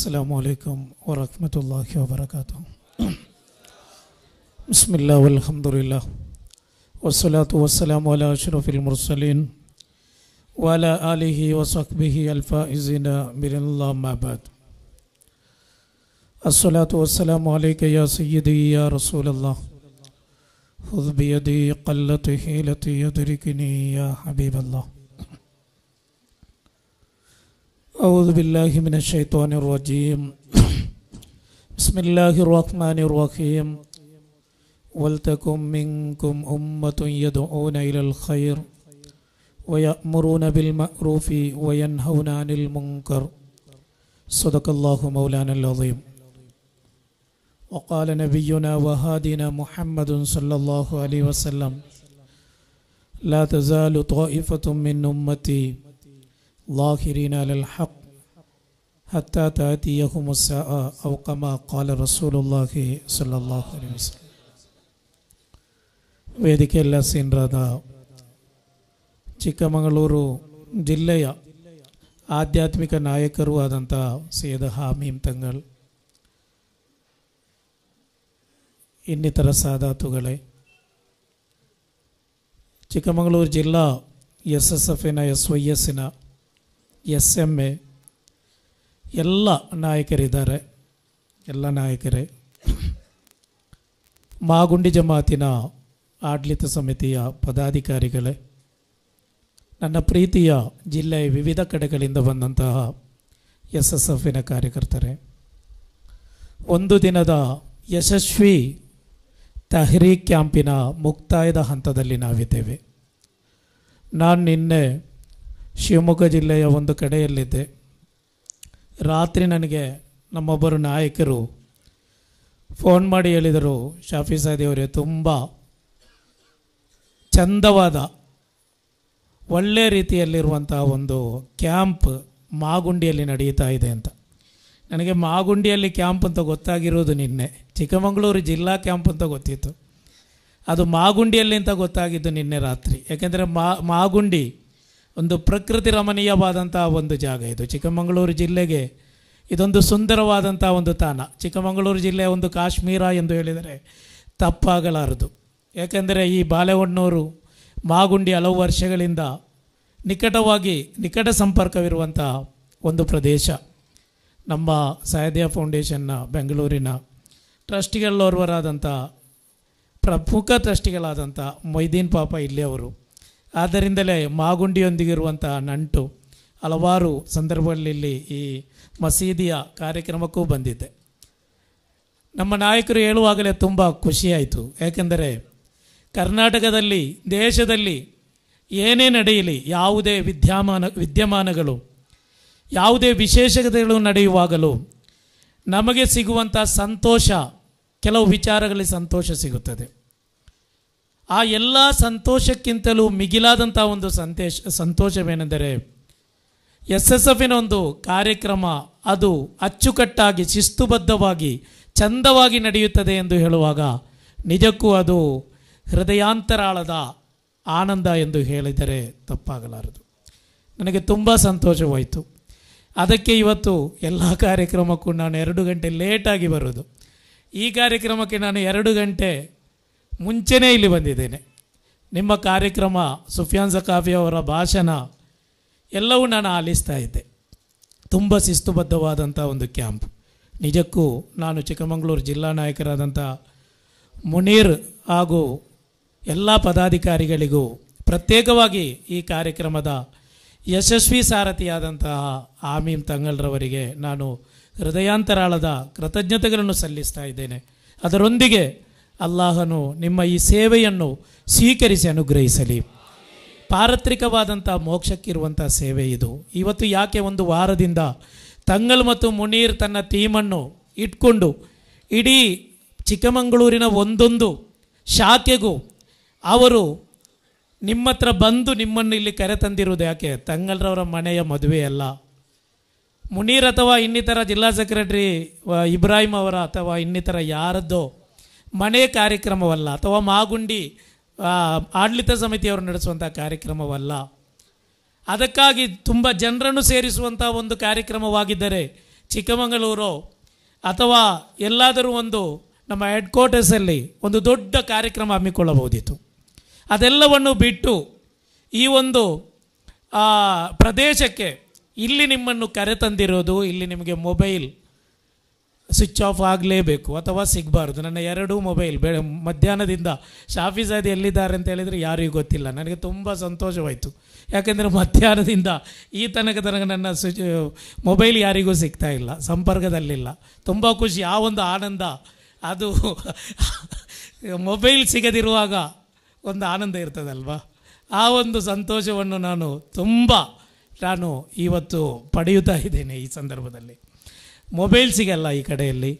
السلام عليكم ورحمة الله وبركاته بسم الله والحمد لله والصلاة والسلام على أشرف المرسلين وعلى آله وصحبه الفائزين من الله ما بعد الصلاة والسلام عليك يا سيدي يا رسول الله خذ بيدي قلت حيلتي يدركني يا حبيب الله أعوذ بالله من الشيطان الرجيم بسم الله الرحمن الرحيم ولتكن منكم أمة يدعون إلى الخير ويأمرون بالمعروف وينهون عن المنكر صدق الله مولانا العظيم وقال نبينا وهادنا محمد صلى الله عليه وسلم لا تزال طائفة من أمتي ظاهرين على الحق حتى تأتيهم الساعة أو كما قال رسول الله صلى الله عليه وسلم ವೇದಿಕೆಯಲ್ಲ ಸಿನ್ರಾದ ಚಿಕ್ಕಮಗಳೂರು ಜಿಲ್ಲೆಯ ಆಧ್ಯಾತ್ಮಿಕ ನಾಯಕರೂ ಆದಂಥ ಸೇದ ಹಾಮೀಮ್ ತಂಗಳ್ ಇನ್ನಿತರ ಸಾದಾತುಗಳೇ ಚಿಕ್ಕಮಗಳೂರು ಜಿಲ್ಲಾ ಎಸ್ ಎಸ್ ಎಫ್ನ ಎಸ್ ವೈ ಎಸ್ಸಿನ ಎಸ್ ಎಮ್ ಎ ಎಲ್ಲ ನಾಯಕರಿದ್ದಾರೆ ಎಲ್ಲ ನಾಯಕರೇ ಮಾಗುಂಡಿ ಜಮಾತಿನ ಆಡಳಿತ ಸಮಿತಿಯ ಪದಾಧಿಕಾರಿಗಳೇ ನನ್ನ ಪ್ರೀತಿಯ ಜಿಲ್ಲೆಯ ವಿವಿಧ ಕಡೆಗಳಿಂದ ಬಂದಂತಹ ಎಸ್ ಎಸ್ ಎಫಿನ ಕಾರ್ಯಕರ್ತರೇ ಒಂದು ದಿನದ ಯಶಸ್ವಿ ತಹ್ರೀಕ್ ಕ್ಯಾಂಪಿನ ಮುಕ್ತಾಯದ ಹಂತದಲ್ಲಿ ನಾವಿದ್ದೇವೆ ನಾನು ನಿನ್ನೆ ಶಿವಮೊಗ್ಗ ಜಿಲ್ಲೆಯ ಒಂದು ಕಡೆಯಲ್ಲಿದ್ದೆ ರಾತ್ರಿ ನನಗೆ ನಮ್ಮೊಬ್ಬರು ನಾಯಕರು ಫೋನ್ ಮಾಡಿ ಹೇಳಿದರು ಶಾಫಿ ಸಾದಿಯವರೇ ತುಂಬ ಚಂದವಾದ ಒಳ್ಳೆ ರೀತಿಯಲ್ಲಿರುವಂಥ ಒಂದು ಕ್ಯಾಂಪ್ ಮಾಗುಂಡಿಯಲ್ಲಿ ನಡೀತಾ ಇದೆ ಅಂತ ನನಗೆ ಮಾಗುಂಡಿಯಲ್ಲಿ ಕ್ಯಾಂಪ್ ಅಂತ ಗೊತ್ತಾಗಿರೋದು ನಿನ್ನೆ ಚಿಕ್ಕಮಗಳೂರು ಜಿಲ್ಲಾ ಕ್ಯಾಂಪ್ ಅಂತ ಗೊತ್ತಿತ್ತು ಅದು ಮಾಗುಂಡಿಯಲ್ಲಿ ಅಂತ ಗೊತ್ತಾಗಿದ್ದು ನಿನ್ನೆ ರಾತ್ರಿ ಯಾಕೆಂದರೆ ಮಾ ಮಾಗುಂಡಿ ಒಂದು ಪ್ರಕೃತಿ ರಮಣೀಯವಾದಂಥ ಒಂದು ಜಾಗ ಇದು ಚಿಕ್ಕಮಗಳೂರು ಜಿಲ್ಲೆಗೆ ಇದೊಂದು ಸುಂದರವಾದಂಥ ಒಂದು ತಾಣ ಚಿಕ್ಕಮಗಳೂರು ಜಿಲ್ಲೆ ಒಂದು ಕಾಶ್ಮೀರ ಎಂದು ಹೇಳಿದರೆ ತಪ್ಪಾಗಲಾರದು ಏಕೆಂದರೆ ಈ ಬಾಲೆಹೊಣ್ಣೂರು ಮಾಗುಂಡಿ ಹಲವು ವರ್ಷಗಳಿಂದ ನಿಕಟವಾಗಿ ನಿಕಟ ಸಂಪರ್ಕವಿರುವಂಥ ಒಂದು ಪ್ರದೇಶ ನಮ್ಮ ಸಹದೇವ ಫೌಂಡೇಶನ್ನ ಬೆಂಗಳೂರಿನ ಟ್ರಸ್ಟಿಗಳೋರ್ವರಾದಂಥ ಪ್ರಮುಖ ಟ್ರಸ್ಟಿಗಳಾದಂಥ ಮೊಯ್ದೀನ್ ಪಾಪ ಇಲ್ಲಿಯವರು ಅವರು ಆದ್ದರಿಂದಲೇ ಮಾಗುಂಡಿಯೊಂದಿಗಿರುವಂಥ ನಂಟು ಹಲವಾರು ಸಂದರ್ಭಗಳಲ್ಲಿ ಈ ಮಸೀದಿಯ ಕಾರ್ಯಕ್ರಮಕ್ಕೂ ಬಂದಿದ್ದೆ ನಮ್ಮ ನಾಯಕರು ಹೇಳುವಾಗಲೇ ತುಂಬ ಖುಷಿಯಾಯಿತು ಏಕೆಂದರೆ ಕರ್ನಾಟಕದಲ್ಲಿ ದೇಶದಲ್ಲಿ ಏನೇ ನಡೆಯಲಿ ಯಾವುದೇ ವಿದ್ಯಮಾನ ವಿದ್ಯಮಾನಗಳು ಯಾವುದೇ ವಿಶೇಷತೆಗಳು ನಡೆಯುವಾಗಲೂ ನಮಗೆ ಸಿಗುವಂಥ ಸಂತೋಷ ಕೆಲವು ವಿಚಾರಗಳಲ್ಲಿ ಸಂತೋಷ ಸಿಗುತ್ತದೆ ಆ ಎಲ್ಲ ಸಂತೋಷಕ್ಕಿಂತಲೂ ಮಿಗಿಲಾದಂಥ ಒಂದು ಸಂತೇಶ ಸಂತೋಷವೇನೆಂದರೆ ಎಸ್ ಎಸ್ ಎಫಿನ ಒಂದು ಕಾರ್ಯಕ್ರಮ ಅದು ಅಚ್ಚುಕಟ್ಟಾಗಿ ಶಿಸ್ತುಬದ್ಧವಾಗಿ ಚಂದವಾಗಿ ನಡೆಯುತ್ತದೆ ಎಂದು ಹೇಳುವಾಗ ನಿಜಕ್ಕೂ ಅದು ಹೃದಯಾಂತರಾಳದ ಆನಂದ ಎಂದು ಹೇಳಿದರೆ ತಪ್ಪಾಗಲಾರದು ನನಗೆ ತುಂಬ ಸಂತೋಷವಾಯಿತು ಅದಕ್ಕೆ ಇವತ್ತು ಎಲ್ಲ ಕಾರ್ಯಕ್ರಮಕ್ಕೂ ನಾನು ಎರಡು ಗಂಟೆ ಲೇಟಾಗಿ ಬರೋದು ಈ ಕಾರ್ಯಕ್ರಮಕ್ಕೆ ನಾನು ಎರಡು ಗಂಟೆ ಮುಂಚೆನೇ ಇಲ್ಲಿ ಬಂದಿದ್ದೇನೆ ನಿಮ್ಮ ಕಾರ್ಯಕ್ರಮ ಸುಫಿಯಾನ್ ಅವರ ಭಾಷಣ ಎಲ್ಲವೂ ನಾನು ಆಲಿಸ್ತಾ ಇದ್ದೆ ತುಂಬ ಶಿಸ್ತುಬದ್ಧವಾದಂಥ ಒಂದು ಕ್ಯಾಂಪ್ ನಿಜಕ್ಕೂ ನಾನು ಚಿಕ್ಕಮಗಳೂರು ಜಿಲ್ಲಾ ನಾಯಕರಾದಂಥ ಮುನೀರ್ ಹಾಗೂ ಎಲ್ಲ ಪದಾಧಿಕಾರಿಗಳಿಗೂ ಪ್ರತ್ಯೇಕವಾಗಿ ಈ ಕಾರ್ಯಕ್ರಮದ ಯಶಸ್ವಿ ಸಾರಥಿಯಾದಂತಹ ಆಮೀಮ್ ತಂಗಲ್ರವರಿಗೆ ನಾನು ಹೃದಯಾಂತರಾಳದ ಕೃತಜ್ಞತೆಗಳನ್ನು ಸಲ್ಲಿಸ್ತಾ ಇದ್ದೇನೆ ಅದರೊಂದಿಗೆ ಅಲ್ಲಾಹನು ನಿಮ್ಮ ಈ ಸೇವೆಯನ್ನು ಸ್ವೀಕರಿಸಿ ಅನುಗ್ರಹಿಸಲಿ ಪಾರತ್ರಿಕವಾದಂಥ ಮೋಕ್ಷಕ್ಕಿರುವಂಥ ಸೇವೆ ಇದು ಇವತ್ತು ಯಾಕೆ ಒಂದು ವಾರದಿಂದ ತಂಗಲ್ ಮತ್ತು ಮುನೀರ್ ತನ್ನ ಥೀಮನ್ನು ಇಟ್ಕೊಂಡು ಇಡೀ ಚಿಕ್ಕಮಗಳೂರಿನ ಒಂದೊಂದು ಶಾಖೆಗೂ ಅವರು ನಿಮ್ಮ ಹತ್ರ ಬಂದು ನಿಮ್ಮನ್ನು ಇಲ್ಲಿ ಕರೆ ತಂದಿರುವುದು ಯಾಕೆ ತಂಗಲ್ರವರ ಮನೆಯ ಮದುವೆಯಲ್ಲ ಅಲ್ಲ ಮುನೀರ್ ಅಥವಾ ಇನ್ನಿತರ ಜಿಲ್ಲಾ ಸೆಕ್ರೆಟರಿ ಇಬ್ರಾಹಿಂ ಅವರ ಅಥವಾ ಇನ್ನಿತರ ಯಾರದ್ದೋ ಮನೆ ಕಾರ್ಯಕ್ರಮವಲ್ಲ ಅಥವಾ ಮಾಗುಂಡಿ ಆಡಳಿತ ಸಮಿತಿಯವರು ನಡೆಸುವಂಥ ಕಾರ್ಯಕ್ರಮವಲ್ಲ ಅದಕ್ಕಾಗಿ ತುಂಬ ಜನರನ್ನು ಸೇರಿಸುವಂಥ ಒಂದು ಕಾರ್ಯಕ್ರಮವಾಗಿದ್ದರೆ ಚಿಕ್ಕಮಗಳೂರು ಅಥವಾ ಎಲ್ಲಾದರೂ ಒಂದು ನಮ್ಮ ಹೆಡ್ ಕ್ವಾರ್ಟರ್ಸಲ್ಲಿ ಒಂದು ದೊಡ್ಡ ಕಾರ್ಯಕ್ರಮ ಹಮ್ಮಿಕೊಳ್ಳಬಹುದಿತ್ತು ಅದೆಲ್ಲವನ್ನು ಬಿಟ್ಟು ಈ ಒಂದು ಪ್ರದೇಶಕ್ಕೆ ಇಲ್ಲಿ ನಿಮ್ಮನ್ನು ಕರೆತಂದಿರೋದು ಇಲ್ಲಿ ನಿಮಗೆ ಮೊಬೈಲ್ ಸ್ವಿಚ್ ಆಫ್ ಆಗಲೇಬೇಕು ಅಥವಾ ಸಿಗಬಾರ್ದು ನನ್ನ ಎರಡೂ ಮೊಬೈಲ್ ಬೆ ಮಧ್ಯಾಹ್ನದಿಂದ ಶಾಫೀಜಾದ್ ಎಲ್ಲಿದ್ದಾರೆ ಅಂತ ಹೇಳಿದರೆ ಯಾರಿಗೂ ಗೊತ್ತಿಲ್ಲ ನನಗೆ ತುಂಬ ಸಂತೋಷವಾಯಿತು ಯಾಕೆಂದರೆ ಮಧ್ಯಾಹ್ನದಿಂದ ಈ ತನಕ ತನಕ ನನ್ನ ಸ್ವಿಚ್ ಮೊಬೈಲ್ ಯಾರಿಗೂ ಸಿಗ್ತಾ ಇಲ್ಲ ಸಂಪರ್ಕದಲ್ಲಿಲ್ಲ ತುಂಬ ಖುಷಿ ಆ ಒಂದು ಆನಂದ ಅದು ಮೊಬೈಲ್ ಸಿಗದಿರುವಾಗ ಒಂದು ಆನಂದ ಇರ್ತದಲ್ವಾ ಆ ಒಂದು ಸಂತೋಷವನ್ನು ನಾನು ತುಂಬ ನಾನು ಇವತ್ತು ಪಡೆಯುತ್ತಾ ಇದ್ದೇನೆ ಈ ಸಂದರ್ಭದಲ್ಲಿ ಮೊಬೈಲ್ ಸಿಗಲ್ಲ ಈ ಕಡೆಯಲ್ಲಿ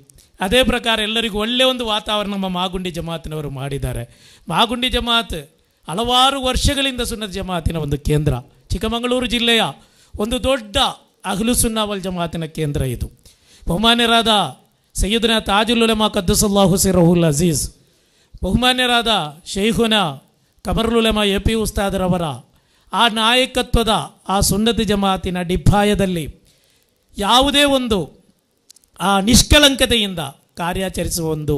ಅದೇ ಪ್ರಕಾರ ಎಲ್ಲರಿಗೂ ಒಳ್ಳೆಯ ಒಂದು ವಾತಾವರಣ ನಮ್ಮ ಮಾಗುಂಡಿ ಜಮಾತಿನವರು ಮಾಡಿದ್ದಾರೆ ಮಾಗುಂಡಿ ಜಮಾತ್ ಹಲವಾರು ವರ್ಷಗಳಿಂದ ಸುನ್ನತ್ ಜಮಾತಿನ ಒಂದು ಕೇಂದ್ರ ಚಿಕ್ಕಮಗಳೂರು ಜಿಲ್ಲೆಯ ಒಂದು ದೊಡ್ಡ ಅಹ್ಲು ಸುನ್ನಾವಲ್ ಜಮಾತಿನ ಕೇಂದ್ರ ಇದು ಬಹುಮಾನ್ಯರಾದ ಸೈಯದ್ನ ಉಲಮಾ ಕದ್ದುಸುಲ್ಲಾ ಹುಸೇನ್ ರಹುಲ್ ಅಜೀಜ್ ಬಹುಮಾನ್ಯರಾದ ಶೇಖುನ ಕಮರುಲುಲಮಾ ಎ ಪಿ ಉಸ್ತಾದ್ರವರ ಆ ನಾಯಕತ್ವದ ಆ ಸುನ್ನತಿ ಜಮಾತಿನ ಡಿಬ್ಬಾಯದಲ್ಲಿ ಯಾವುದೇ ಒಂದು ಆ ನಿಷ್ಕಲಂಕತೆಯಿಂದ ಕಾರ್ಯಾಚರಿಸುವ ಒಂದು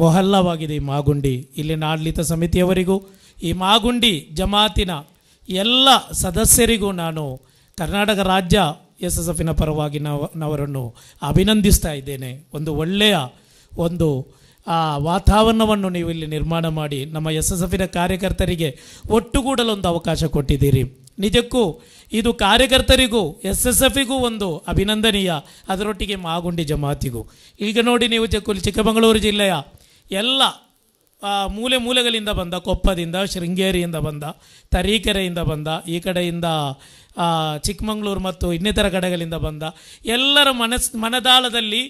ಮೊಹಲ್ಲವಾಗಿದೆ ಈ ಮಾಗುಂಡಿ ಇಲ್ಲಿನ ಆಡಳಿತ ಸಮಿತಿಯವರಿಗೂ ಈ ಮಾಗುಂಡಿ ಜಮಾತಿನ ಎಲ್ಲ ಸದಸ್ಯರಿಗೂ ನಾನು ಕರ್ನಾಟಕ ರಾಜ್ಯ ಎಸ್ ಎಸ್ ಎಫಿನ ಪರವಾಗಿ ನವರನ್ನು ಅಭಿನಂದಿಸ್ತಾ ಇದ್ದೇನೆ ಒಂದು ಒಳ್ಳೆಯ ಒಂದು ಆ ವಾತಾವರಣವನ್ನು ನೀವು ಇಲ್ಲಿ ನಿರ್ಮಾಣ ಮಾಡಿ ನಮ್ಮ ಎಸ್ ಎಸ್ ಎಫಿನ ಕಾರ್ಯಕರ್ತರಿಗೆ ಒಂದು ಅವಕಾಶ ಕೊಟ್ಟಿದ್ದೀರಿ ನಿಜಕ್ಕೂ ಇದು ಕಾರ್ಯಕರ್ತರಿಗೂ ಎಸ್ ಎಸ್ ಎಫಿಗೂ ಒಂದು ಅಭಿನಂದನೀಯ ಅದರೊಟ್ಟಿಗೆ ಮಾಗುಂಡಿ ಜಮಾತಿಗೂ ಈಗ ನೋಡಿ ನೀವು ಚಿಕ್ಕ ಚಿಕ್ಕಮಗಳೂರು ಜಿಲ್ಲೆಯ ಎಲ್ಲ ಮೂಲೆ ಮೂಲೆಗಳಿಂದ ಬಂದ ಕೊಪ್ಪದಿಂದ ಶೃಂಗೇರಿಯಿಂದ ಬಂದ ತರೀಕೆರೆಯಿಂದ ಬಂದ ಈ ಕಡೆಯಿಂದ ಚಿಕ್ಕಮಗಳೂರು ಮತ್ತು ಇನ್ನಿತರ ಕಡೆಗಳಿಂದ ಬಂದ ಎಲ್ಲರ ಮನಸ್ ಮನದಾಳದಲ್ಲಿ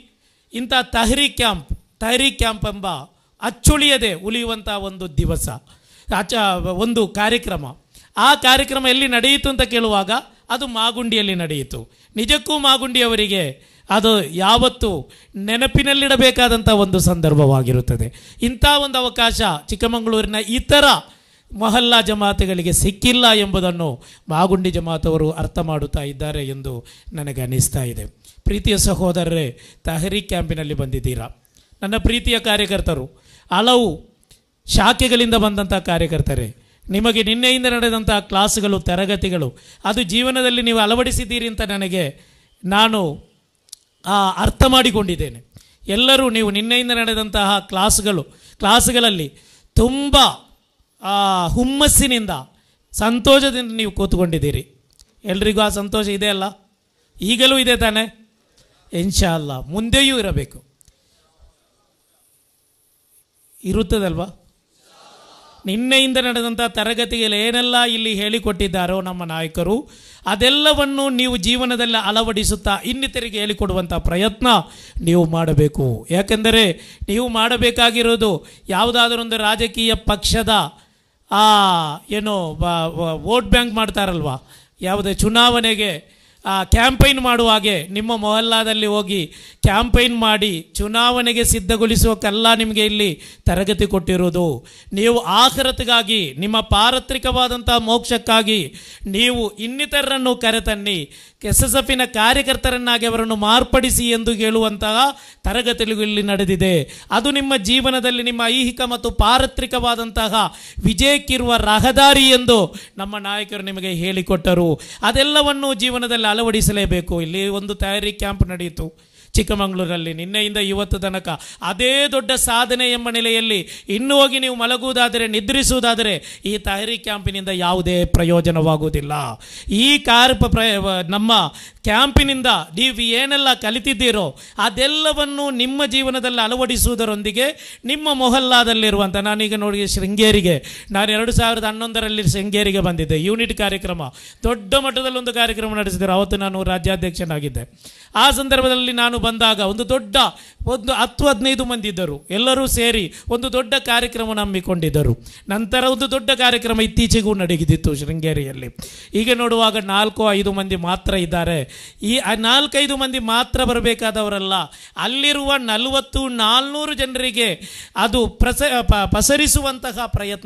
ಇಂಥ ತಹರಿ ಕ್ಯಾಂಪ್ ತಹರಿ ಕ್ಯಾಂಪ್ ಎಂಬ ಅಚ್ಚುಳಿಯದೆ ಉಳಿಯುವಂಥ ಒಂದು ದಿವಸ ಆಚ ಒಂದು ಕಾರ್ಯಕ್ರಮ ಆ ಕಾರ್ಯಕ್ರಮ ಎಲ್ಲಿ ನಡೆಯಿತು ಅಂತ ಕೇಳುವಾಗ ಅದು ಮಾಗುಂಡಿಯಲ್ಲಿ ನಡೆಯಿತು ನಿಜಕ್ಕೂ ಮಾಗುಂಡಿಯವರಿಗೆ ಅದು ಯಾವತ್ತೂ ನೆನಪಿನಲ್ಲಿಡಬೇಕಾದಂಥ ಒಂದು ಸಂದರ್ಭವಾಗಿರುತ್ತದೆ ಇಂಥ ಒಂದು ಅವಕಾಶ ಚಿಕ್ಕಮಗಳೂರಿನ ಇತರ ಮೊಹಲ್ಲಾ ಜಮಾತೆಗಳಿಗೆ ಸಿಕ್ಕಿಲ್ಲ ಎಂಬುದನ್ನು ಮಾಗುಂಡಿ ಜಮಾತವರು ಅರ್ಥ ಮಾಡುತ್ತಾ ಇದ್ದಾರೆ ಎಂದು ನನಗೆ ಅನಿಸ್ತಾ ಇದೆ ಪ್ರೀತಿಯ ಸಹೋದರರೇ ತಹರಿ ಕ್ಯಾಂಪಿನಲ್ಲಿ ಬಂದಿದ್ದೀರಾ ನನ್ನ ಪ್ರೀತಿಯ ಕಾರ್ಯಕರ್ತರು ಹಲವು ಶಾಖೆಗಳಿಂದ ಬಂದಂಥ ಕಾರ್ಯಕರ್ತರೇ ನಿಮಗೆ ನಿನ್ನೆಯಿಂದ ನಡೆದಂತಹ ಕ್ಲಾಸ್ಗಳು ತರಗತಿಗಳು ಅದು ಜೀವನದಲ್ಲಿ ನೀವು ಅಳವಡಿಸಿದ್ದೀರಿ ಅಂತ ನನಗೆ ನಾನು ಅರ್ಥ ಮಾಡಿಕೊಂಡಿದ್ದೇನೆ ಎಲ್ಲರೂ ನೀವು ನಿನ್ನೆಯಿಂದ ನಡೆದಂತಹ ಕ್ಲಾಸ್ಗಳು ಕ್ಲಾಸ್ಗಳಲ್ಲಿ ತುಂಬ ಹುಮ್ಮಸ್ಸಿನಿಂದ ಸಂತೋಷದಿಂದ ನೀವು ಕೂತ್ಕೊಂಡಿದ್ದೀರಿ ಎಲ್ರಿಗೂ ಆ ಸಂತೋಷ ಇದೆ ಅಲ್ಲ ಈಗಲೂ ಇದೆ ತಾನೇ ಇನ್ಶಾ ಅಲ್ಲ ಮುಂದೆಯೂ ಇರಬೇಕು ಇರುತ್ತದಲ್ವಾ ನಿನ್ನೆಯಿಂದ ನಡೆದಂಥ ತರಗತಿಯಲ್ಲಿ ಏನೆಲ್ಲ ಇಲ್ಲಿ ಹೇಳಿಕೊಟ್ಟಿದ್ದಾರೋ ನಮ್ಮ ನಾಯಕರು ಅದೆಲ್ಲವನ್ನು ನೀವು ಜೀವನದಲ್ಲಿ ಅಳವಡಿಸುತ್ತಾ ಇನ್ನಿತರಿಗೆ ಹೇಳಿಕೊಡುವಂಥ ಪ್ರಯತ್ನ ನೀವು ಮಾಡಬೇಕು ಯಾಕೆಂದರೆ ನೀವು ಮಾಡಬೇಕಾಗಿರೋದು ಯಾವುದಾದರೊಂದು ರಾಜಕೀಯ ಪಕ್ಷದ ಏನು ವೋಟ್ ಬ್ಯಾಂಕ್ ಮಾಡ್ತಾರಲ್ವ ಯಾವುದೇ ಚುನಾವಣೆಗೆ ಕ್ಯಾಂಪೈನ್ ಮಾಡುವ ಹಾಗೆ ನಿಮ್ಮ ಮೊಹಲ್ಲಾದಲ್ಲಿ ಹೋಗಿ ಕ್ಯಾಂಪೈನ್ ಮಾಡಿ ಚುನಾವಣೆಗೆ ಸಿದ್ಧಗೊಳಿಸುವಕ್ಕೆಲ್ಲ ನಿಮಗೆ ಇಲ್ಲಿ ತರಗತಿ ಕೊಟ್ಟಿರುವುದು ನೀವು ಆಹರತಿಗಾಗಿ ನಿಮ್ಮ ಪಾರತ್ರಿಕವಾದಂತಹ ಮೋಕ್ಷಕ್ಕಾಗಿ ನೀವು ಇನ್ನಿತರರನ್ನು ಕರೆತನ್ನಿ ಎಸ್ ಎಸ್ ಎಫಿನ ಕಾರ್ಯಕರ್ತರನ್ನಾಗಿ ಅವರನ್ನು ಮಾರ್ಪಡಿಸಿ ಎಂದು ಹೇಳುವಂತಹ ತರಗತಿಗಳು ಇಲ್ಲಿ ನಡೆದಿದೆ ಅದು ನಿಮ್ಮ ಜೀವನದಲ್ಲಿ ನಿಮ್ಮ ಐಹಿಕ ಮತ್ತು ಪಾರತ್ರಿಕವಾದಂತಹ ವಿಜಯಕ್ಕಿರುವ ರಹದಾರಿ ಎಂದು ನಮ್ಮ ನಾಯಕರು ನಿಮಗೆ ಹೇಳಿಕೊಟ್ಟರು ಅದೆಲ್ಲವನ್ನು ಜೀವನದಲ್ಲಿ ಅಳವಡಿಸಲೇಬೇಕು ಇಲ್ಲಿ ಒಂದು ತಯಾರಿ ಕ್ಯಾಂಪ್ ನಡೆಯಿತು ಚಿಕ್ಕಮಗಳೂರಲ್ಲಿ ನಿನ್ನೆಯಿಂದ ಇವತ್ತು ತನಕ ಅದೇ ದೊಡ್ಡ ಸಾಧನೆ ಎಂಬ ನೆಲೆಯಲ್ಲಿ ಇನ್ನೂ ಹೋಗಿ ನೀವು ಮಲಗುವುದಾದರೆ ನಿದ್ರಿಸುವುದಾದರೆ ಈ ತಹರಿ ಕ್ಯಾಂಪಿನಿಂದ ಯಾವುದೇ ಪ್ರಯೋಜನವಾಗುವುದಿಲ್ಲ ಈ ಕಾರ್ಪ ಪ್ರ ನಮ್ಮ ಕ್ಯಾಂಪಿನಿಂದ ನೀವು ಏನೆಲ್ಲ ಕಲಿತಿದ್ದೀರೋ ಅದೆಲ್ಲವನ್ನು ನಿಮ್ಮ ಜೀವನದಲ್ಲಿ ಅಳವಡಿಸುವುದರೊಂದಿಗೆ ನಿಮ್ಮ ಮೊಹಲ್ಲಾದಲ್ಲಿರುವಂಥ ನಾನೀಗ ನೋಡಿ ಶೃಂಗೇರಿಗೆ ನಾನು ಎರಡು ಸಾವಿರದ ಹನ್ನೊಂದರಲ್ಲಿ ಶೃಂಗೇರಿಗೆ ಬಂದಿದ್ದೆ ಯೂನಿಟ್ ಕಾರ್ಯಕ್ರಮ ದೊಡ್ಡ ಮಟ್ಟದಲ್ಲಿ ಒಂದು ಕಾರ್ಯಕ್ರಮ ನಡೆಸಿದರು ಅವತ್ತು ನಾನು ರಾಜ್ಯಾಧ್ಯಕ್ಷನಾಗಿದ್ದೆ ಆ ಸಂದರ್ಭದಲ್ಲಿ ನಾನು ಬಂದಾಗ ಒಂದು ದೊಡ್ಡ ಒಂದು ಹತ್ತು ಹದಿನೈದು ಮಂದಿ ಇದ್ದರು ಎಲ್ಲರೂ ಸೇರಿ ಒಂದು ದೊಡ್ಡ ಕಾರ್ಯಕ್ರಮ ಹಮ್ಮಿಕೊಂಡಿದ್ದರು ನಂತರ ಒಂದು ದೊಡ್ಡ ಕಾರ್ಯಕ್ರಮ ಇತ್ತೀಚೆಗೂ ನಡೆದಿತ್ತು ಶೃಂಗೇರಿಯಲ್ಲಿ ಈಗ ನೋಡುವಾಗ ನಾಲ್ಕು ಐದು ಮಂದಿ ಮಾತ್ರ ಇದ್ದಾರೆ ಈ ನಾಲ್ಕೈದು ಮಂದಿ ಮಾತ್ರ ಬರಬೇಕಾದವರಲ್ಲ ಅಲ್ಲಿರುವ ನಲವತ್ತು ನಾಲ್ನೂರು ಜನರಿಗೆ ಅದು ಪ್ರಸ ಪಸರಿಸುವಂತಹ ಪ್ರಯತ್ನ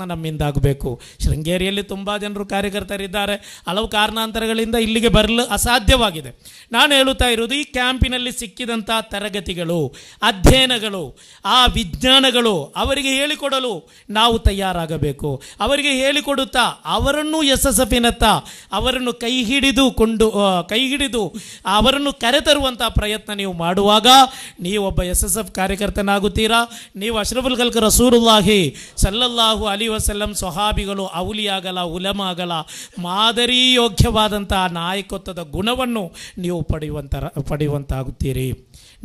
ಆಗಬೇಕು ಶೃಂಗೇರಿಯಲ್ಲಿ ತುಂಬ ಜನರು ಕಾರ್ಯಕರ್ತರಿದ್ದಾರೆ ಹಲವು ಕಾರಣಾಂತರಗಳಿಂದ ಇಲ್ಲಿಗೆ ಬರಲು ಅಸಾಧ್ಯವಾಗಿದೆ ನಾನು ಹೇಳುತ್ತಾ ಇರುವುದು ಈ ಕ್ಯಾಂಪಿನಲ್ಲಿ ಸಿಕ್ಕಿ ಸಿಕ್ಕಿದಂಥ ತರಗತಿಗಳು ಅಧ್ಯಯನಗಳು ಆ ವಿಜ್ಞಾನಗಳು ಅವರಿಗೆ ಹೇಳಿಕೊಡಲು ನಾವು ತಯಾರಾಗಬೇಕು ಅವರಿಗೆ ಹೇಳಿಕೊಡುತ್ತಾ ಅವರನ್ನು ಎಸ್ ಯಶಸ್ಸಫಿನತ್ತ ಅವರನ್ನು ಕೈ ಹಿಡಿದು ಕೊಂಡು ಕೈ ಹಿಡಿದು ಅವರನ್ನು ಕರೆತರುವಂಥ ಪ್ರಯತ್ನ ನೀವು ಮಾಡುವಾಗ ನೀವೊಬ್ಬ ಎಸ್ ಎಸ್ ಎಫ್ ಕಾರ್ಯಕರ್ತನಾಗುತ್ತೀರಾ ನೀವು ಅಶ್ರಫುಲ್ ಕಲ್ಕ ರಸೂರುಲ್ಲಾಹಿ ಸಲ್ಲಲ್ಲಾಹು ಅಲಿ ವಸಲ್ಲಂ ಸೊಹಾಬಿಗಳು ಅವುಲಿಯಾಗಲ ಉಲಮ ಮಾದರಿ ಯೋಗ್ಯವಾದಂತಹ ನಾಯಕತ್ವದ ಗುಣವನ್ನು ನೀವು ಪಡೆಯುವಂತ ಪಡೆಯುವಂತಾಗುತ್ತೀರಿ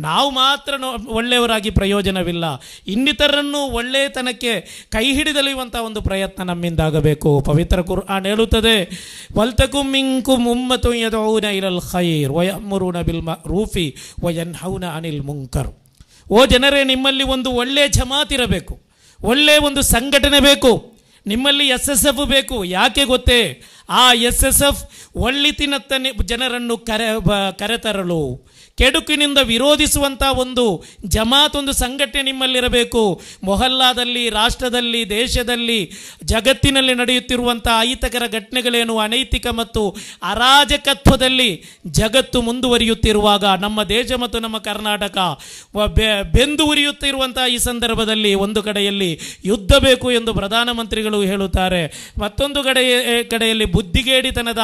ನಾವು ಮಾತ್ರ ಒಳ್ಳೆಯವರಾಗಿ ಪ್ರಯೋಜನವಿಲ್ಲ ಇನ್ನಿತರನ್ನು ಒಳ್ಳೆಯತನಕ್ಕೆ ಕೈ ಹಿಡಿದಲಿಯುವಂಥ ಒಂದು ಪ್ರಯತ್ನ ನಮ್ಮಿಂದಾಗಬೇಕು ಪವಿತ್ರ ಕುರ್ ಆನ್ ಹೇಳುತ್ತದೆ ವಲ್ತಕು ಮಿಂಕು ಮುಮ್ಮತು ಯದೌನ ಇರಲ್ ಖೈರ್ ವಯಮುರುನ ಬಿಲ್ ಮ ರೂಫಿ ವಯನ್ ಹೌನ ಅನಿಲ್ ಮುಂಕರ್ ಓ ಜನರೇ ನಿಮ್ಮಲ್ಲಿ ಒಂದು ಒಳ್ಳೆಯ ಜಮಾತಿರಬೇಕು ಒಳ್ಳೆಯ ಒಂದು ಸಂಘಟನೆ ಬೇಕು ನಿಮ್ಮಲ್ಲಿ ಎಸ್ ಎಸ್ ಎಫ್ ಬೇಕು ಯಾಕೆ ಗೊತ್ತೇ ಆ ಎಸ್ ಎಸ್ ಎಫ್ ಒಳ್ಳಿತಿನತ್ತನೆ ಜನರನ್ನು ಕರೆ ಕರೆತರಲು ಕೆಡುಕಿನಿಂದ ವಿರೋಧಿಸುವಂಥ ಒಂದು ಜಮಾತ್ ಒಂದು ಸಂಘಟನೆ ನಿಮ್ಮಲ್ಲಿರಬೇಕು ಮೊಹಲ್ಲಾದಲ್ಲಿ ರಾಷ್ಟ್ರದಲ್ಲಿ ದೇಶದಲ್ಲಿ ಜಗತ್ತಿನಲ್ಲಿ ನಡೆಯುತ್ತಿರುವಂಥ ಅಹಿತಕರ ಘಟನೆಗಳೇನು ಅನೈತಿಕ ಮತ್ತು ಅರಾಜಕತ್ವದಲ್ಲಿ ಜಗತ್ತು ಮುಂದುವರಿಯುತ್ತಿರುವಾಗ ನಮ್ಮ ದೇಶ ಮತ್ತು ನಮ್ಮ ಕರ್ನಾಟಕ ಬೆಂದು ಉರಿಯುತ್ತಿರುವಂಥ ಈ ಸಂದರ್ಭದಲ್ಲಿ ಒಂದು ಕಡೆಯಲ್ಲಿ ಯುದ್ಧ ಬೇಕು ಎಂದು ಪ್ರಧಾನಮಂತ್ರಿಗಳು ಹೇಳುತ್ತಾರೆ ಮತ್ತೊಂದು ಕಡೆ ಕಡೆಯಲ್ಲಿ ಬುದ್ಧಿಗೇಡಿತನದ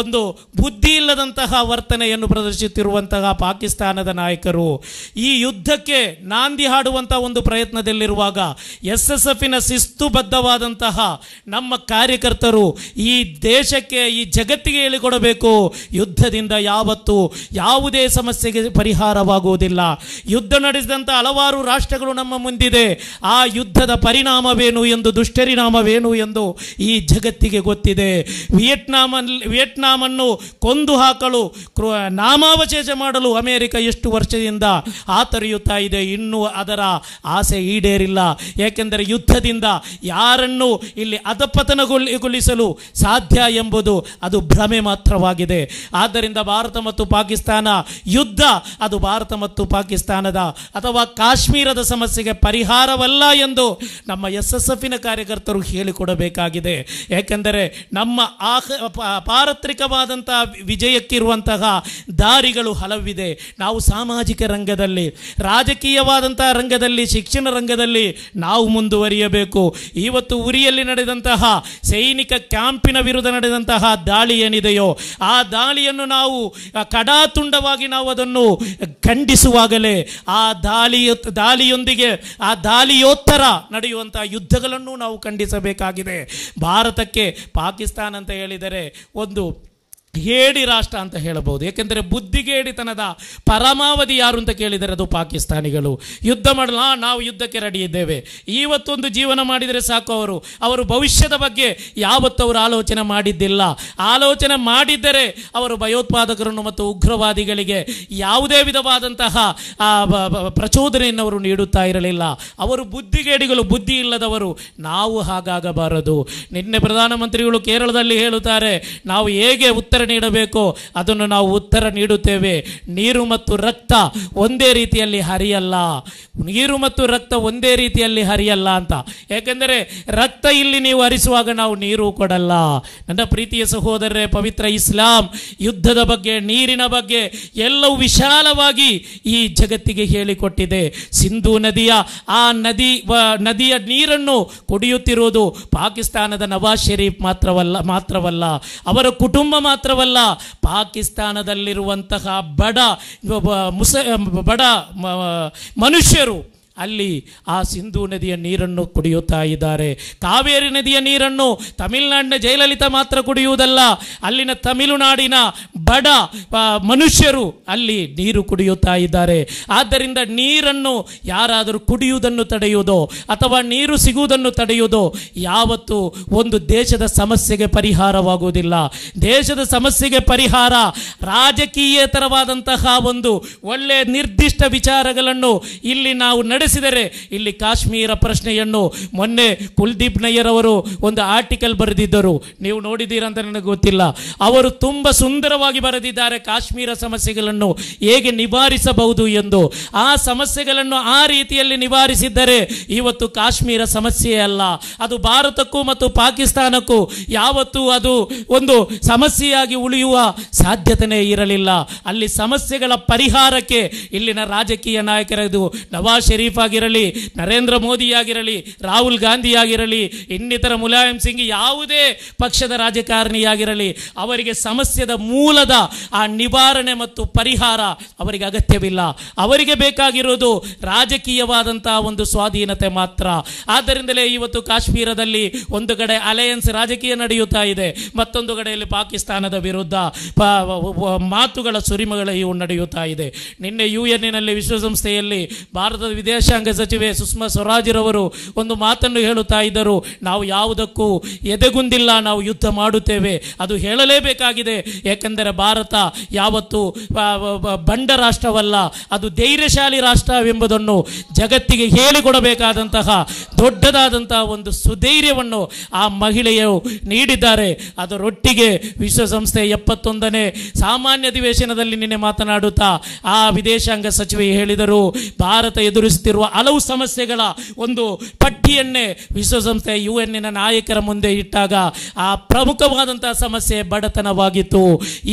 ಒಂದು ಬುದ್ಧಿ ಇಲ್ಲದಂತಹ ವರ್ತನೆಯನ್ನು ಪ್ರದರ್ಶಿಸುತ್ತಿರುವಂತಹ ಪಾಕಿಸ್ತಾನದ ನಾಯಕರು ಈ ಯುದ್ಧಕ್ಕೆ ನಾಂದಿ ಹಾಡುವಂಥ ಒಂದು ಪ್ರಯತ್ನದಲ್ಲಿರುವಾಗ ಎಸ್ ಎಸ್ ಎಫಿನ ಶಿಸ್ತುಬದ್ಧವಾದಂತಹ ನಮ್ಮ ಕಾರ್ಯಕರ್ತರು ಈ ದೇಶಕ್ಕೆ ಈ ಜಗತ್ತಿಗೆ ಹೇಳಿಕೊಡಬೇಕು ಯುದ್ಧದಿಂದ ಯಾವತ್ತು ಯಾವುದೇ ಸಮಸ್ಯೆಗೆ ಪರಿಹಾರವಾಗುವುದಿಲ್ಲ ಯುದ್ಧ ನಡೆಸಿದಂಥ ಹಲವಾರು ರಾಷ್ಟ್ರಗಳು ನಮ್ಮ ಮುಂದಿದೆ ಆ ಯುದ್ಧದ ಪರಿಣಾಮವೇನು ಎಂದು ದುಷ್ಟರಿಣಾಮವೇನು ಎಂದು ಈ ಜಗತ್ತಿಗೆ ಗೊತ್ತಿದೆ ವಿಯೆಟ್ನಾಮಲ್ಲಿ ವಿಯೆಟ್ನಾಮನ್ನು ಕೊಂದು ಹಾಕಲು ನಾಮಾವಶೇಷ ಮಾಡಲು ಅಮೇರಿಕ ಎಷ್ಟು ವರ್ಷದಿಂದ ಆತರಿಯುತ್ತಾ ಇದೆ ಇನ್ನೂ ಅದರ ಆಸೆ ಈಡೇರಿಲ್ಲ ಏಕೆಂದರೆ ಯುದ್ಧದಿಂದ ಯಾರನ್ನು ಇಲ್ಲಿ ಅಧಪತನಗೊಳಿಗೊಳಿಸಲು ಸಾಧ್ಯ ಎಂಬುದು ಅದು ಭ್ರಮೆ ಮಾತ್ರವಾಗಿದೆ ಆದ್ದರಿಂದ ಭಾರತ ಮತ್ತು ಪಾಕಿಸ್ತಾನ ಯುದ್ಧ ಅದು ಭಾರತ ಮತ್ತು ಪಾಕಿಸ್ತಾನದ ಅಥವಾ ಕಾಶ್ಮೀರದ ಸಮಸ್ಯೆಗೆ ಪರಿಹಾರವಲ್ಲ ಎಂದು ನಮ್ಮ ಎಸ್ ಎಸ್ ಎಫಿನ ಕಾರ್ಯಕರ್ತರು ಹೇಳಿಕೊಡಬೇಕಾಗಿದೆ ಏಕೆಂದರೆ ನಮ್ಮ ಆಹ ಪಾರತ್ರಿಕವಾದಂತಹ ವಿಜಯಕ್ಕಿರುವಂತಹ ದಾರಿಗಳು ಹಲವಿದೆ ನಾವು ಸಾಮಾಜಿಕ ರಂಗದಲ್ಲಿ ರಾಜಕೀಯವಾದಂಥ ರಂಗದಲ್ಲಿ ಶಿಕ್ಷಣ ರಂಗದಲ್ಲಿ ನಾವು ಮುಂದುವರಿಯಬೇಕು ಇವತ್ತು ಉರಿಯಲ್ಲಿ ನಡೆದಂತಹ ಸೈನಿಕ ಕ್ಯಾಂಪಿನ ವಿರುದ್ಧ ನಡೆದಂತಹ ದಾಳಿ ಏನಿದೆಯೋ ಆ ದಾಳಿಯನ್ನು ನಾವು ಕಡಾತುಂಡವಾಗಿ ನಾವು ಅದನ್ನು ಖಂಡಿಸುವಾಗಲೇ ಆ ದಾಳಿಯ ದಾಳಿಯೊಂದಿಗೆ ಆ ದಾಳಿಯೋತ್ತರ ನಡೆಯುವಂತಹ ಯುದ್ಧಗಳನ್ನು ನಾವು ಖಂಡಿಸಬೇಕಾಗಿದೆ ಭಾರತಕ್ಕೆ ಪಾಕಿಸ್ತಾನ ಅಂತ ಹೇಳಿದರೆ ಒಂದು ಹೇಡಿ ರಾಷ್ಟ್ರ ಅಂತ ಹೇಳಬಹುದು ಏಕೆಂದರೆ ಬುದ್ಧಿಗೇಡಿತನದ ಪರಮಾವಧಿ ಯಾರು ಅಂತ ಕೇಳಿದರೆ ಅದು ಪಾಕಿಸ್ತಾನಿಗಳು ಯುದ್ಧ ಮಾಡಲ್ಲ ನಾವು ಯುದ್ಧಕ್ಕೆ ರೆಡಿ ಇದ್ದೇವೆ ಇವತ್ತೊಂದು ಜೀವನ ಮಾಡಿದರೆ ಸಾಕು ಅವರು ಅವರು ಭವಿಷ್ಯದ ಬಗ್ಗೆ ಯಾವತ್ತೂ ಅವರು ಆಲೋಚನೆ ಮಾಡಿದ್ದಿಲ್ಲ ಆಲೋಚನೆ ಮಾಡಿದ್ದರೆ ಅವರು ಭಯೋತ್ಪಾದಕರನ್ನು ಮತ್ತು ಉಗ್ರವಾದಿಗಳಿಗೆ ಯಾವುದೇ ವಿಧವಾದಂತಹ ಪ್ರಚೋದನೆಯನ್ನು ಅವರು ನೀಡುತ್ತಾ ಇರಲಿಲ್ಲ ಅವರು ಬುದ್ಧಿಗೇಡಿಗಳು ಬುದ್ಧಿ ಇಲ್ಲದವರು ನಾವು ಹಾಗಾಗಬಾರದು ನಿನ್ನೆ ಪ್ರಧಾನಮಂತ್ರಿಗಳು ಕೇರಳದಲ್ಲಿ ಹೇಳುತ್ತಾರೆ ನಾವು ಹೇಗೆ ಉತ್ತರ ನೀಡಬೇಕು ಅದನ್ನು ನಾವು ಉತ್ತರ ನೀಡುತ್ತೇವೆ ನೀರು ಮತ್ತು ರಕ್ತ ಒಂದೇ ರೀತಿಯಲ್ಲಿ ಹರಿಯಲ್ಲ ನೀರು ಮತ್ತು ರಕ್ತ ಒಂದೇ ರೀತಿಯಲ್ಲಿ ಹರಿಯಲ್ಲ ಅಂತ ಯಾಕೆಂದರೆ ರಕ್ತ ಇಲ್ಲಿ ನೀವು ಹರಿಸುವಾಗ ನಾವು ನೀರು ಕೊಡಲ್ಲ ನನ್ನ ಪ್ರೀತಿಯ ಸಹೋದರರೇ ಪವಿತ್ರ ಇಸ್ಲಾಂ ಯುದ್ಧದ ಬಗ್ಗೆ ನೀರಿನ ಬಗ್ಗೆ ಎಲ್ಲವೂ ವಿಶಾಲವಾಗಿ ಈ ಜಗತ್ತಿಗೆ ಹೇಳಿಕೊಟ್ಟಿದೆ ಸಿಂಧು ನದಿಯ ಆ ನದಿ ನದಿಯ ನೀರನ್ನು ಕುಡಿಯುತ್ತಿರುವುದು ಪಾಕಿಸ್ತಾನದ ನವಾಜ್ ಶರೀಫ್ ಮಾತ್ರವಲ್ಲ ಮಾತ್ರವಲ್ಲ ಅವರ ಕುಟುಂಬ ಮಾತ್ರ ಮಾತ್ರವಲ್ಲ ಪಾಕಿಸ್ತಾನದಲ್ಲಿರುವಂತಹ ಬಡ ಮುಸ ಬಡ ಮನುಷ್ಯರು ಅಲ್ಲಿ ಆ ಸಿಂಧೂ ನದಿಯ ನೀರನ್ನು ಕುಡಿಯುತ್ತಾ ಇದ್ದಾರೆ ಕಾವೇರಿ ನದಿಯ ನೀರನ್ನು ತಮಿಳುನಾಡಿನ ಜಯಲಲಿತಾ ಮಾತ್ರ ಕುಡಿಯುವುದಲ್ಲ ಅಲ್ಲಿನ ತಮಿಳುನಾಡಿನ ಬಡ ಮನುಷ್ಯರು ಅಲ್ಲಿ ನೀರು ಕುಡಿಯುತ್ತಾ ಇದ್ದಾರೆ ಆದ್ದರಿಂದ ನೀರನ್ನು ಯಾರಾದರೂ ಕುಡಿಯುವುದನ್ನು ತಡೆಯುವುದೋ ಅಥವಾ ನೀರು ಸಿಗುವುದನ್ನು ತಡೆಯುವುದೋ ಯಾವತ್ತು ಒಂದು ದೇಶದ ಸಮಸ್ಯೆಗೆ ಪರಿಹಾರವಾಗುವುದಿಲ್ಲ ದೇಶದ ಸಮಸ್ಯೆಗೆ ಪರಿಹಾರ ರಾಜಕೀಯೇತರವಾದಂತಹ ಒಂದು ಒಳ್ಳೆಯ ನಿರ್ದಿಷ್ಟ ವಿಚಾರಗಳನ್ನು ಇಲ್ಲಿ ನಾವು ನಡೆ ಗಮನಿಸಿದರೆ ಇಲ್ಲಿ ಕಾಶ್ಮೀರ ಪ್ರಶ್ನೆಯನ್ನು ಮೊನ್ನೆ ಕುಲ್ದೀಪ್ ನಯ್ಯರ್ ಅವರು ಒಂದು ಆರ್ಟಿಕಲ್ ಬರೆದಿದ್ದರು ನೀವು ಅಂತ ನನಗೆ ಗೊತ್ತಿಲ್ಲ ಅವರು ತುಂಬ ಸುಂದರವಾಗಿ ಬರೆದಿದ್ದಾರೆ ಕಾಶ್ಮೀರ ಸಮಸ್ಯೆಗಳನ್ನು ಹೇಗೆ ನಿವಾರಿಸಬಹುದು ಎಂದು ಆ ಸಮಸ್ಯೆಗಳನ್ನು ಆ ರೀತಿಯಲ್ಲಿ ನಿವಾರಿಸಿದ್ದರೆ ಇವತ್ತು ಕಾಶ್ಮೀರ ಸಮಸ್ಯೆ ಅಲ್ಲ ಅದು ಭಾರತಕ್ಕೂ ಮತ್ತು ಪಾಕಿಸ್ತಾನಕ್ಕೂ ಯಾವತ್ತೂ ಅದು ಒಂದು ಸಮಸ್ಯೆಯಾಗಿ ಉಳಿಯುವ ಸಾಧ್ಯತೆಯೇ ಇರಲಿಲ್ಲ ಅಲ್ಲಿ ಸಮಸ್ಯೆಗಳ ಪರಿಹಾರಕ್ಕೆ ಇಲ್ಲಿನ ರಾಜಕೀಯ ನಾಯಕರದು ನವಾಜ್ ಶರೀಫ್ ಷರೀಫ್ ಆಗಿರಲಿ ನರೇಂದ್ರ ಮೋದಿ ಆಗಿರಲಿ ರಾಹುಲ್ ಗಾಂಧಿ ಆಗಿರಲಿ ಇನ್ನಿತರ ಮುಲಾಯಂ ಸಿಂಗ್ ಯಾವುದೇ ಪಕ್ಷದ ರಾಜಕಾರಣಿಯಾಗಿರಲಿ ಅವರಿಗೆ ಸಮಸ್ಯೆದ ಮೂಲದ ಆ ನಿವಾರಣೆ ಮತ್ತು ಪರಿಹಾರ ಅವರಿಗೆ ಅಗತ್ಯವಿಲ್ಲ ಅವರಿಗೆ ಬೇಕಾಗಿರುವುದು ರಾಜಕೀಯವಾದಂತಹ ಒಂದು ಸ್ವಾಧೀನತೆ ಮಾತ್ರ ಆದ್ದರಿಂದಲೇ ಇವತ್ತು ಕಾಶ್ಮೀರದಲ್ಲಿ ಒಂದು ಕಡೆ ಅಲಯನ್ಸ್ ರಾಜಕೀಯ ನಡೆಯುತ್ತಾ ಇದೆ ಮತ್ತೊಂದು ಕಡೆಯಲ್ಲಿ ಪಾಕಿಸ್ತಾನದ ವಿರುದ್ಧ ಮಾತುಗಳ ಸುರಿಮಗಳು ನಡೆಯುತ್ತಾ ಇದೆ ನಿನ್ನೆ ಯು ಎನ್ನಲ್ಲಿ ವಿಶ್ವಸಂಸ್ಥೆಯಲ್ಲಿ ಭಾರತದ ವಿದೇಶ ವಿದೇಶಾಂಗ ಸಚಿವೆ ಸುಷ್ಮಾ ರವರು ಒಂದು ಮಾತನ್ನು ಹೇಳುತ್ತಾ ಇದ್ದರು ನಾವು ಯಾವುದಕ್ಕೂ ಎದೆಗುಂದಿಲ್ಲ ನಾವು ಯುದ್ಧ ಮಾಡುತ್ತೇವೆ ಅದು ಹೇಳಲೇಬೇಕಾಗಿದೆ ಏಕೆಂದರೆ ಭಾರತ ಯಾವತ್ತು ಬಂಡ ರಾಷ್ಟ್ರವಲ್ಲ ಅದು ಧೈರ್ಯಶಾಲಿ ರಾಷ್ಟ್ರವೆಂಬುದನ್ನು ಜಗತ್ತಿಗೆ ಹೇಳಿಕೊಡಬೇಕಾದಂತಹ ದೊಡ್ಡದಾದಂತಹ ಒಂದು ಸುಧೈರ್ಯವನ್ನು ಆ ಮಹಿಳೆಯರು ನೀಡಿದ್ದಾರೆ ಅದರೊಟ್ಟಿಗೆ ವಿಶ್ವಸಂಸ್ಥೆ ಎಪ್ಪತ್ತೊಂದನೇ ಸಾಮಾನ್ಯ ಅಧಿವೇಶನದಲ್ಲಿ ನಿನ್ನೆ ಮಾತನಾಡುತ್ತಾ ಆ ವಿದೇಶಾಂಗ ಸಚಿವೆ ಹೇಳಿದರು ಭಾರತ ಎದುರಿಸುತ್ತಿರುವ ಇರುವ ಹಲವು ಸಮಸ್ಯೆಗಳ ಒಂದು ಪಟ್ಟಿಯನ್ನೇ ವಿಶ್ವಸಂಸ್ಥೆ ಯು ಎನ್ನಿನ ನಾಯಕರ ಮುಂದೆ ಇಟ್ಟಾಗ ಆ ಪ್ರಮುಖವಾದಂತಹ ಸಮಸ್ಯೆ ಬಡತನವಾಗಿತ್ತು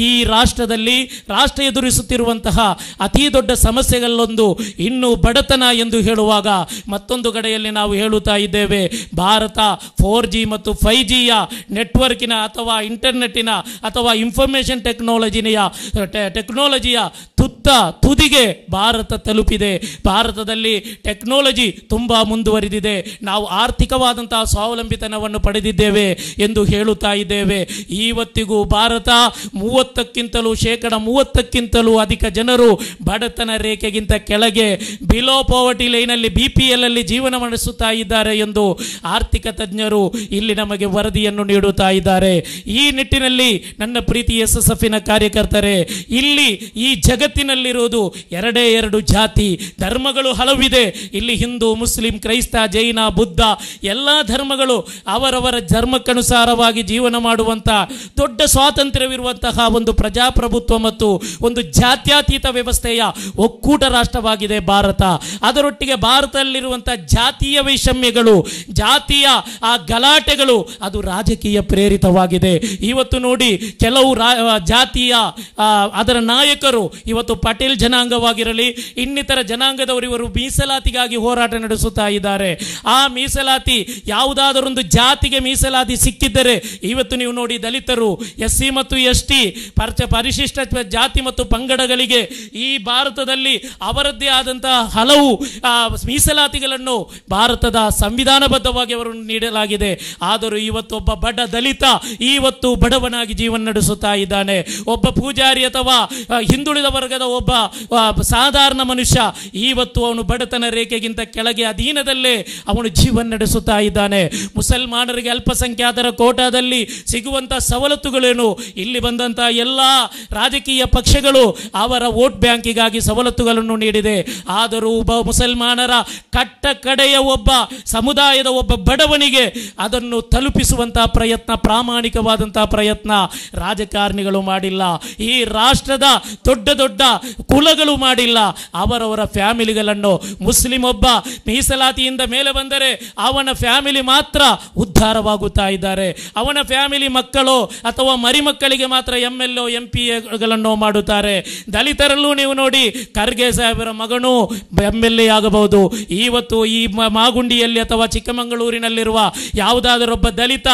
ಈ ರಾಷ್ಟ್ರದಲ್ಲಿ ರಾಷ್ಟ್ರ ಎದುರಿಸುತ್ತಿರುವಂತಹ ಅತಿ ದೊಡ್ಡ ಸಮಸ್ಯೆಗಳಲ್ಲೊಂದು ಇನ್ನೂ ಬಡತನ ಎಂದು ಹೇಳುವಾಗ ಮತ್ತೊಂದು ಕಡೆಯಲ್ಲಿ ನಾವು ಹೇಳುತ್ತಾ ಇದ್ದೇವೆ ಭಾರತ ಫೋರ್ ಜಿ ಮತ್ತು ಫೈ ಜಿಯ ನೆಟ್ವರ್ಕಿನ ಅಥವಾ ಇಂಟರ್ನೆಟ್ಟಿನ ಅಥವಾ ಇನ್ಫಾರ್ಮೇಶನ್ ಟೆಕ್ನಾಲಜಿನಿಯ ಟೆಕ್ನಾಲಜಿಯ ತುತ್ತ ತುದಿಗೆ ಭಾರತ ತಲುಪಿದೆ ಭಾರತದಲ್ಲಿ ಟೆಕ್ನಾಲಜಿ ತುಂಬ ಮುಂದುವರಿದಿದೆ ನಾವು ಆರ್ಥಿಕವಾದಂತಹ ಸ್ವಾವಲಂಬಿತನವನ್ನು ಪಡೆದಿದ್ದೇವೆ ಎಂದು ಹೇಳುತ್ತಾ ಇದ್ದೇವೆ ಈವತ್ತಿಗೂ ಭಾರತ ಮೂವತ್ತಕ್ಕಿಂತಲೂ ಶೇಕಡ ಮೂವತ್ತಕ್ಕಿಂತಲೂ ಅಧಿಕ ಜನರು ಬಡತನ ರೇಖೆಗಿಂತ ಕೆಳಗೆ ಬಿಲೋ ಪಾವರ್ಟಿ ಲೈನಲ್ಲಿ ಬಿ ಪಿ ಎಲ್ ಅಲ್ಲಿ ಜೀವನ ನಡೆಸುತ್ತಾ ಇದ್ದಾರೆ ಎಂದು ಆರ್ಥಿಕ ತಜ್ಞರು ಇಲ್ಲಿ ನಮಗೆ ವರದಿಯನ್ನು ನೀಡುತ್ತಾ ಇದ್ದಾರೆ ಈ ನಿಟ್ಟಿನಲ್ಲಿ ನನ್ನ ಪ್ರೀತಿ ಎಸ್ ಎಸ್ ಎಫ್ನ ಕಾರ್ಯಕರ್ತರೆ ಇಲ್ಲಿ ಈ ಜಗತ್ತಿನಲ್ಲಿರುವುದು ಎರಡೇ ಎರಡು ಜಾತಿ ಧರ್ಮಗಳು ಹಲವಿದೆ ಇಲ್ಲಿ ಹಿಂದೂ ಮುಸ್ಲಿಂ ಕ್ರೈಸ್ತ ಜೈನ ಬುದ್ಧ ಎಲ್ಲ ಧರ್ಮಗಳು ಅವರವರ ಧರ್ಮಕ್ಕನುಸಾರವಾಗಿ ಜೀವನ ಮಾಡುವಂತಹ ದೊಡ್ಡ ಸ್ವಾತಂತ್ರ್ಯವಿರುವಂತಹ ಒಂದು ಪ್ರಜಾಪ್ರಭುತ್ವ ಮತ್ತು ಒಂದು ಜಾತ್ಯಾತೀತ ವ್ಯವಸ್ಥೆಯ ಒಕ್ಕೂಟ ರಾಷ್ಟ್ರವಾಗಿದೆ ಭಾರತ ಅದರೊಟ್ಟಿಗೆ ಭಾರತದಲ್ಲಿರುವಂತಹ ಜಾತಿಯ ವೈಷಮ್ಯಗಳು ಜಾತಿಯ ಆ ಗಲಾಟೆಗಳು ಅದು ರಾಜಕೀಯ ಪ್ರೇರಿತವಾಗಿದೆ ಇವತ್ತು ನೋಡಿ ಕೆಲವು ಜಾತಿಯ ಅದರ ನಾಯಕರು ಇವತ್ತು ಪಟೇಲ್ ಜನಾಂಗವಾಗಿರಲಿ ಇನ್ನಿತರ ಜನಾಂಗದವರು ಇವರು ಮೀಸಲು ಮೀಸಲಾತಿಗಾಗಿ ಹೋರಾಟ ನಡೆಸುತ್ತಾ ಇದ್ದಾರೆ ಆ ಮೀಸಲಾತಿ ಯಾವುದಾದರೊಂದು ಜಾತಿಗೆ ಮೀಸಲಾತಿ ಸಿಕ್ಕಿದ್ದರೆ ಇವತ್ತು ನೀವು ನೋಡಿ ದಲಿತರು ಎಸ್ ಸಿ ಮತ್ತು ಎಸ್ ಟಿ ಪರ್ಚ ಪರಿಶಿಷ್ಟ ಜಾತಿ ಮತ್ತು ಪಂಗಡಗಳಿಗೆ ಈ ಭಾರತದಲ್ಲಿ ಅವರದ್ದೇ ಆದಂತಹ ಹಲವು ಮೀಸಲಾತಿಗಳನ್ನು ಭಾರತದ ಸಂವಿಧಾನಬದ್ಧವಾಗಿ ಅವರನ್ನು ನೀಡಲಾಗಿದೆ ಆದರೂ ಇವತ್ತು ಒಬ್ಬ ಬಡ ದಲಿತ ಇವತ್ತು ಬಡವನಾಗಿ ಜೀವನ ನಡೆಸುತ್ತಾ ಇದ್ದಾನೆ ಒಬ್ಬ ಪೂಜಾರಿ ಅಥವಾ ಹಿಂದುಳಿದ ವರ್ಗದ ಒಬ್ಬ ಸಾಧಾರಣ ಮನುಷ್ಯ ಇವತ್ತು ಅವನು ಬಡ ಬಡತನ ರೇಖೆಗಿಂತ ಕೆಳಗೆ ಅಧೀನದಲ್ಲೇ ಅವನು ಜೀವನ ನಡೆಸುತ್ತಾ ಇದ್ದಾನೆ ಮುಸಲ್ಮಾನರಿಗೆ ಅಲ್ಪಸಂಖ್ಯಾತರ ಕೋಟಾದಲ್ಲಿ ಸಿಗುವಂಥ ಸವಲತ್ತುಗಳೇನು ಇಲ್ಲಿ ಬಂದಂಥ ಎಲ್ಲ ರಾಜಕೀಯ ಪಕ್ಷಗಳು ಅವರ ವೋಟ್ ಬ್ಯಾಂಕಿಗಾಗಿ ಸವಲತ್ತುಗಳನ್ನು ನೀಡಿದೆ ಆದರೂ ಒಬ್ಬ ಮುಸಲ್ಮಾನರ ಕಟ್ಟ ಕಡೆಯ ಒಬ್ಬ ಸಮುದಾಯದ ಒಬ್ಬ ಬಡವನಿಗೆ ಅದನ್ನು ತಲುಪಿಸುವಂತಹ ಪ್ರಯತ್ನ ಪ್ರಾಮಾಣಿಕವಾದಂತಹ ಪ್ರಯತ್ನ ರಾಜಕಾರಣಿಗಳು ಮಾಡಿಲ್ಲ ಈ ರಾಷ್ಟ್ರದ ದೊಡ್ಡ ದೊಡ್ಡ ಕುಲಗಳು ಮಾಡಿಲ್ಲ ಅವರವರ ಫ್ಯಾಮಿಲಿಗಳನ್ನು ಮುಸ್ಲಿಂ ಒಬ್ಬ ಮೀಸಲಾತಿಯಿಂದ ಮೇಲೆ ಬಂದರೆ ಅವನ ಫ್ಯಾಮಿಲಿ ಮಾತ್ರ ಉದ್ಧಾರವಾಗುತ್ತಾ ಇದ್ದಾರೆ ಅವನ ಫ್ಯಾಮಿಲಿ ಮಕ್ಕಳು ಅಥವಾ ಮರಿಮಕ್ಕಳಿಗೆ ಮಾತ್ರ M L A M P ಎಗಳನ್ನು ಮಾಡುತ್ತಾರೆ ದಲಿತರಲ್ಲೂ ನೀವು ನೋಡಿ ಖರ್ಗೆ ಸಾಹೇಬರ ಮಗನೂ ಎಮ್ ಎಲ್ ಎ ಆಗಬಹುದು ಇವತ್ತು ಈ ಮಾಗುಂಡಿಯಲ್ಲಿ ಅಥವಾ ಚಿಕ್ಕಮಗಳೂರಿನಲ್ಲಿರುವ ಯಾವುದಾದರೊಬ್ಬ ದಲಿತ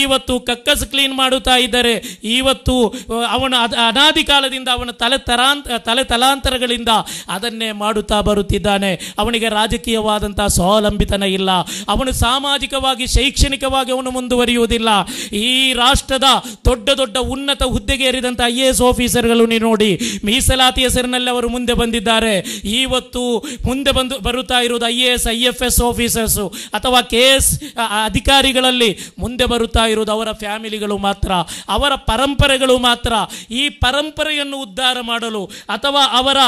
ಇವತ್ತು ಕಕ್ಕಸ್ ಕ್ಲೀನ್ ಮಾಡುತ್ತಾ ಇದ್ದರೆ ಇವತ್ತು ಅವನ ಅನಾದಿ ಕಾಲದಿಂದ ಅವನ ತಲೆ ತಲಾಂತ ತಲೆ ತಲಾಂತರಗಳಿಂದ ಅದನ್ನೇ ಮಾಡುತ್ತಾ ಬರುತ್ತಿದ್ದಾನೆ ಅವನಿಗೆ ರಾಜಕೀಯವಾದಂಥ ಸ್ವಾವಲಂಬಿತನ ಇಲ್ಲ ಅವನು ಸಾಮಾಜಿಕವಾಗಿ ಶೈಕ್ಷಣಿಕವಾಗಿ ಅವನು ಮುಂದುವರಿಯುವುದಿಲ್ಲ ಈ ರಾಷ್ಟ್ರದ ದೊಡ್ಡ ದೊಡ್ಡ ಉನ್ನತ ಹುದ್ದೆಗೆ ಏರಿದಂಥ ಐ ಎ ಎಸ್ ಆಫೀಸರ್ಗಳು ನೀವು ನೋಡಿ ಮೀಸಲಾತಿ ಹೆಸರಿನಲ್ಲಿ ಅವರು ಮುಂದೆ ಬಂದಿದ್ದಾರೆ ಇವತ್ತು ಮುಂದೆ ಬಂದು ಬರುತ್ತಾ ಇರುವುದು I A S I F S officers ಅಥವಾ ಕೆ ಎಸ್ ಅಧಿಕಾರಿಗಳಲ್ಲಿ ಮುಂದೆ ಬರುತ್ತಾ ಇರುವುದು ಅವರ ಫ್ಯಾಮಿಲಿಗಳು ಮಾತ್ರ ಅವರ ಪರಂಪರೆಗಳು ಮಾತ್ರ ಈ ಪರಂಪರೆಯನ್ನು ಉದ್ಧಾರ ಮಾಡಲು ಅಥವಾ ಅವರ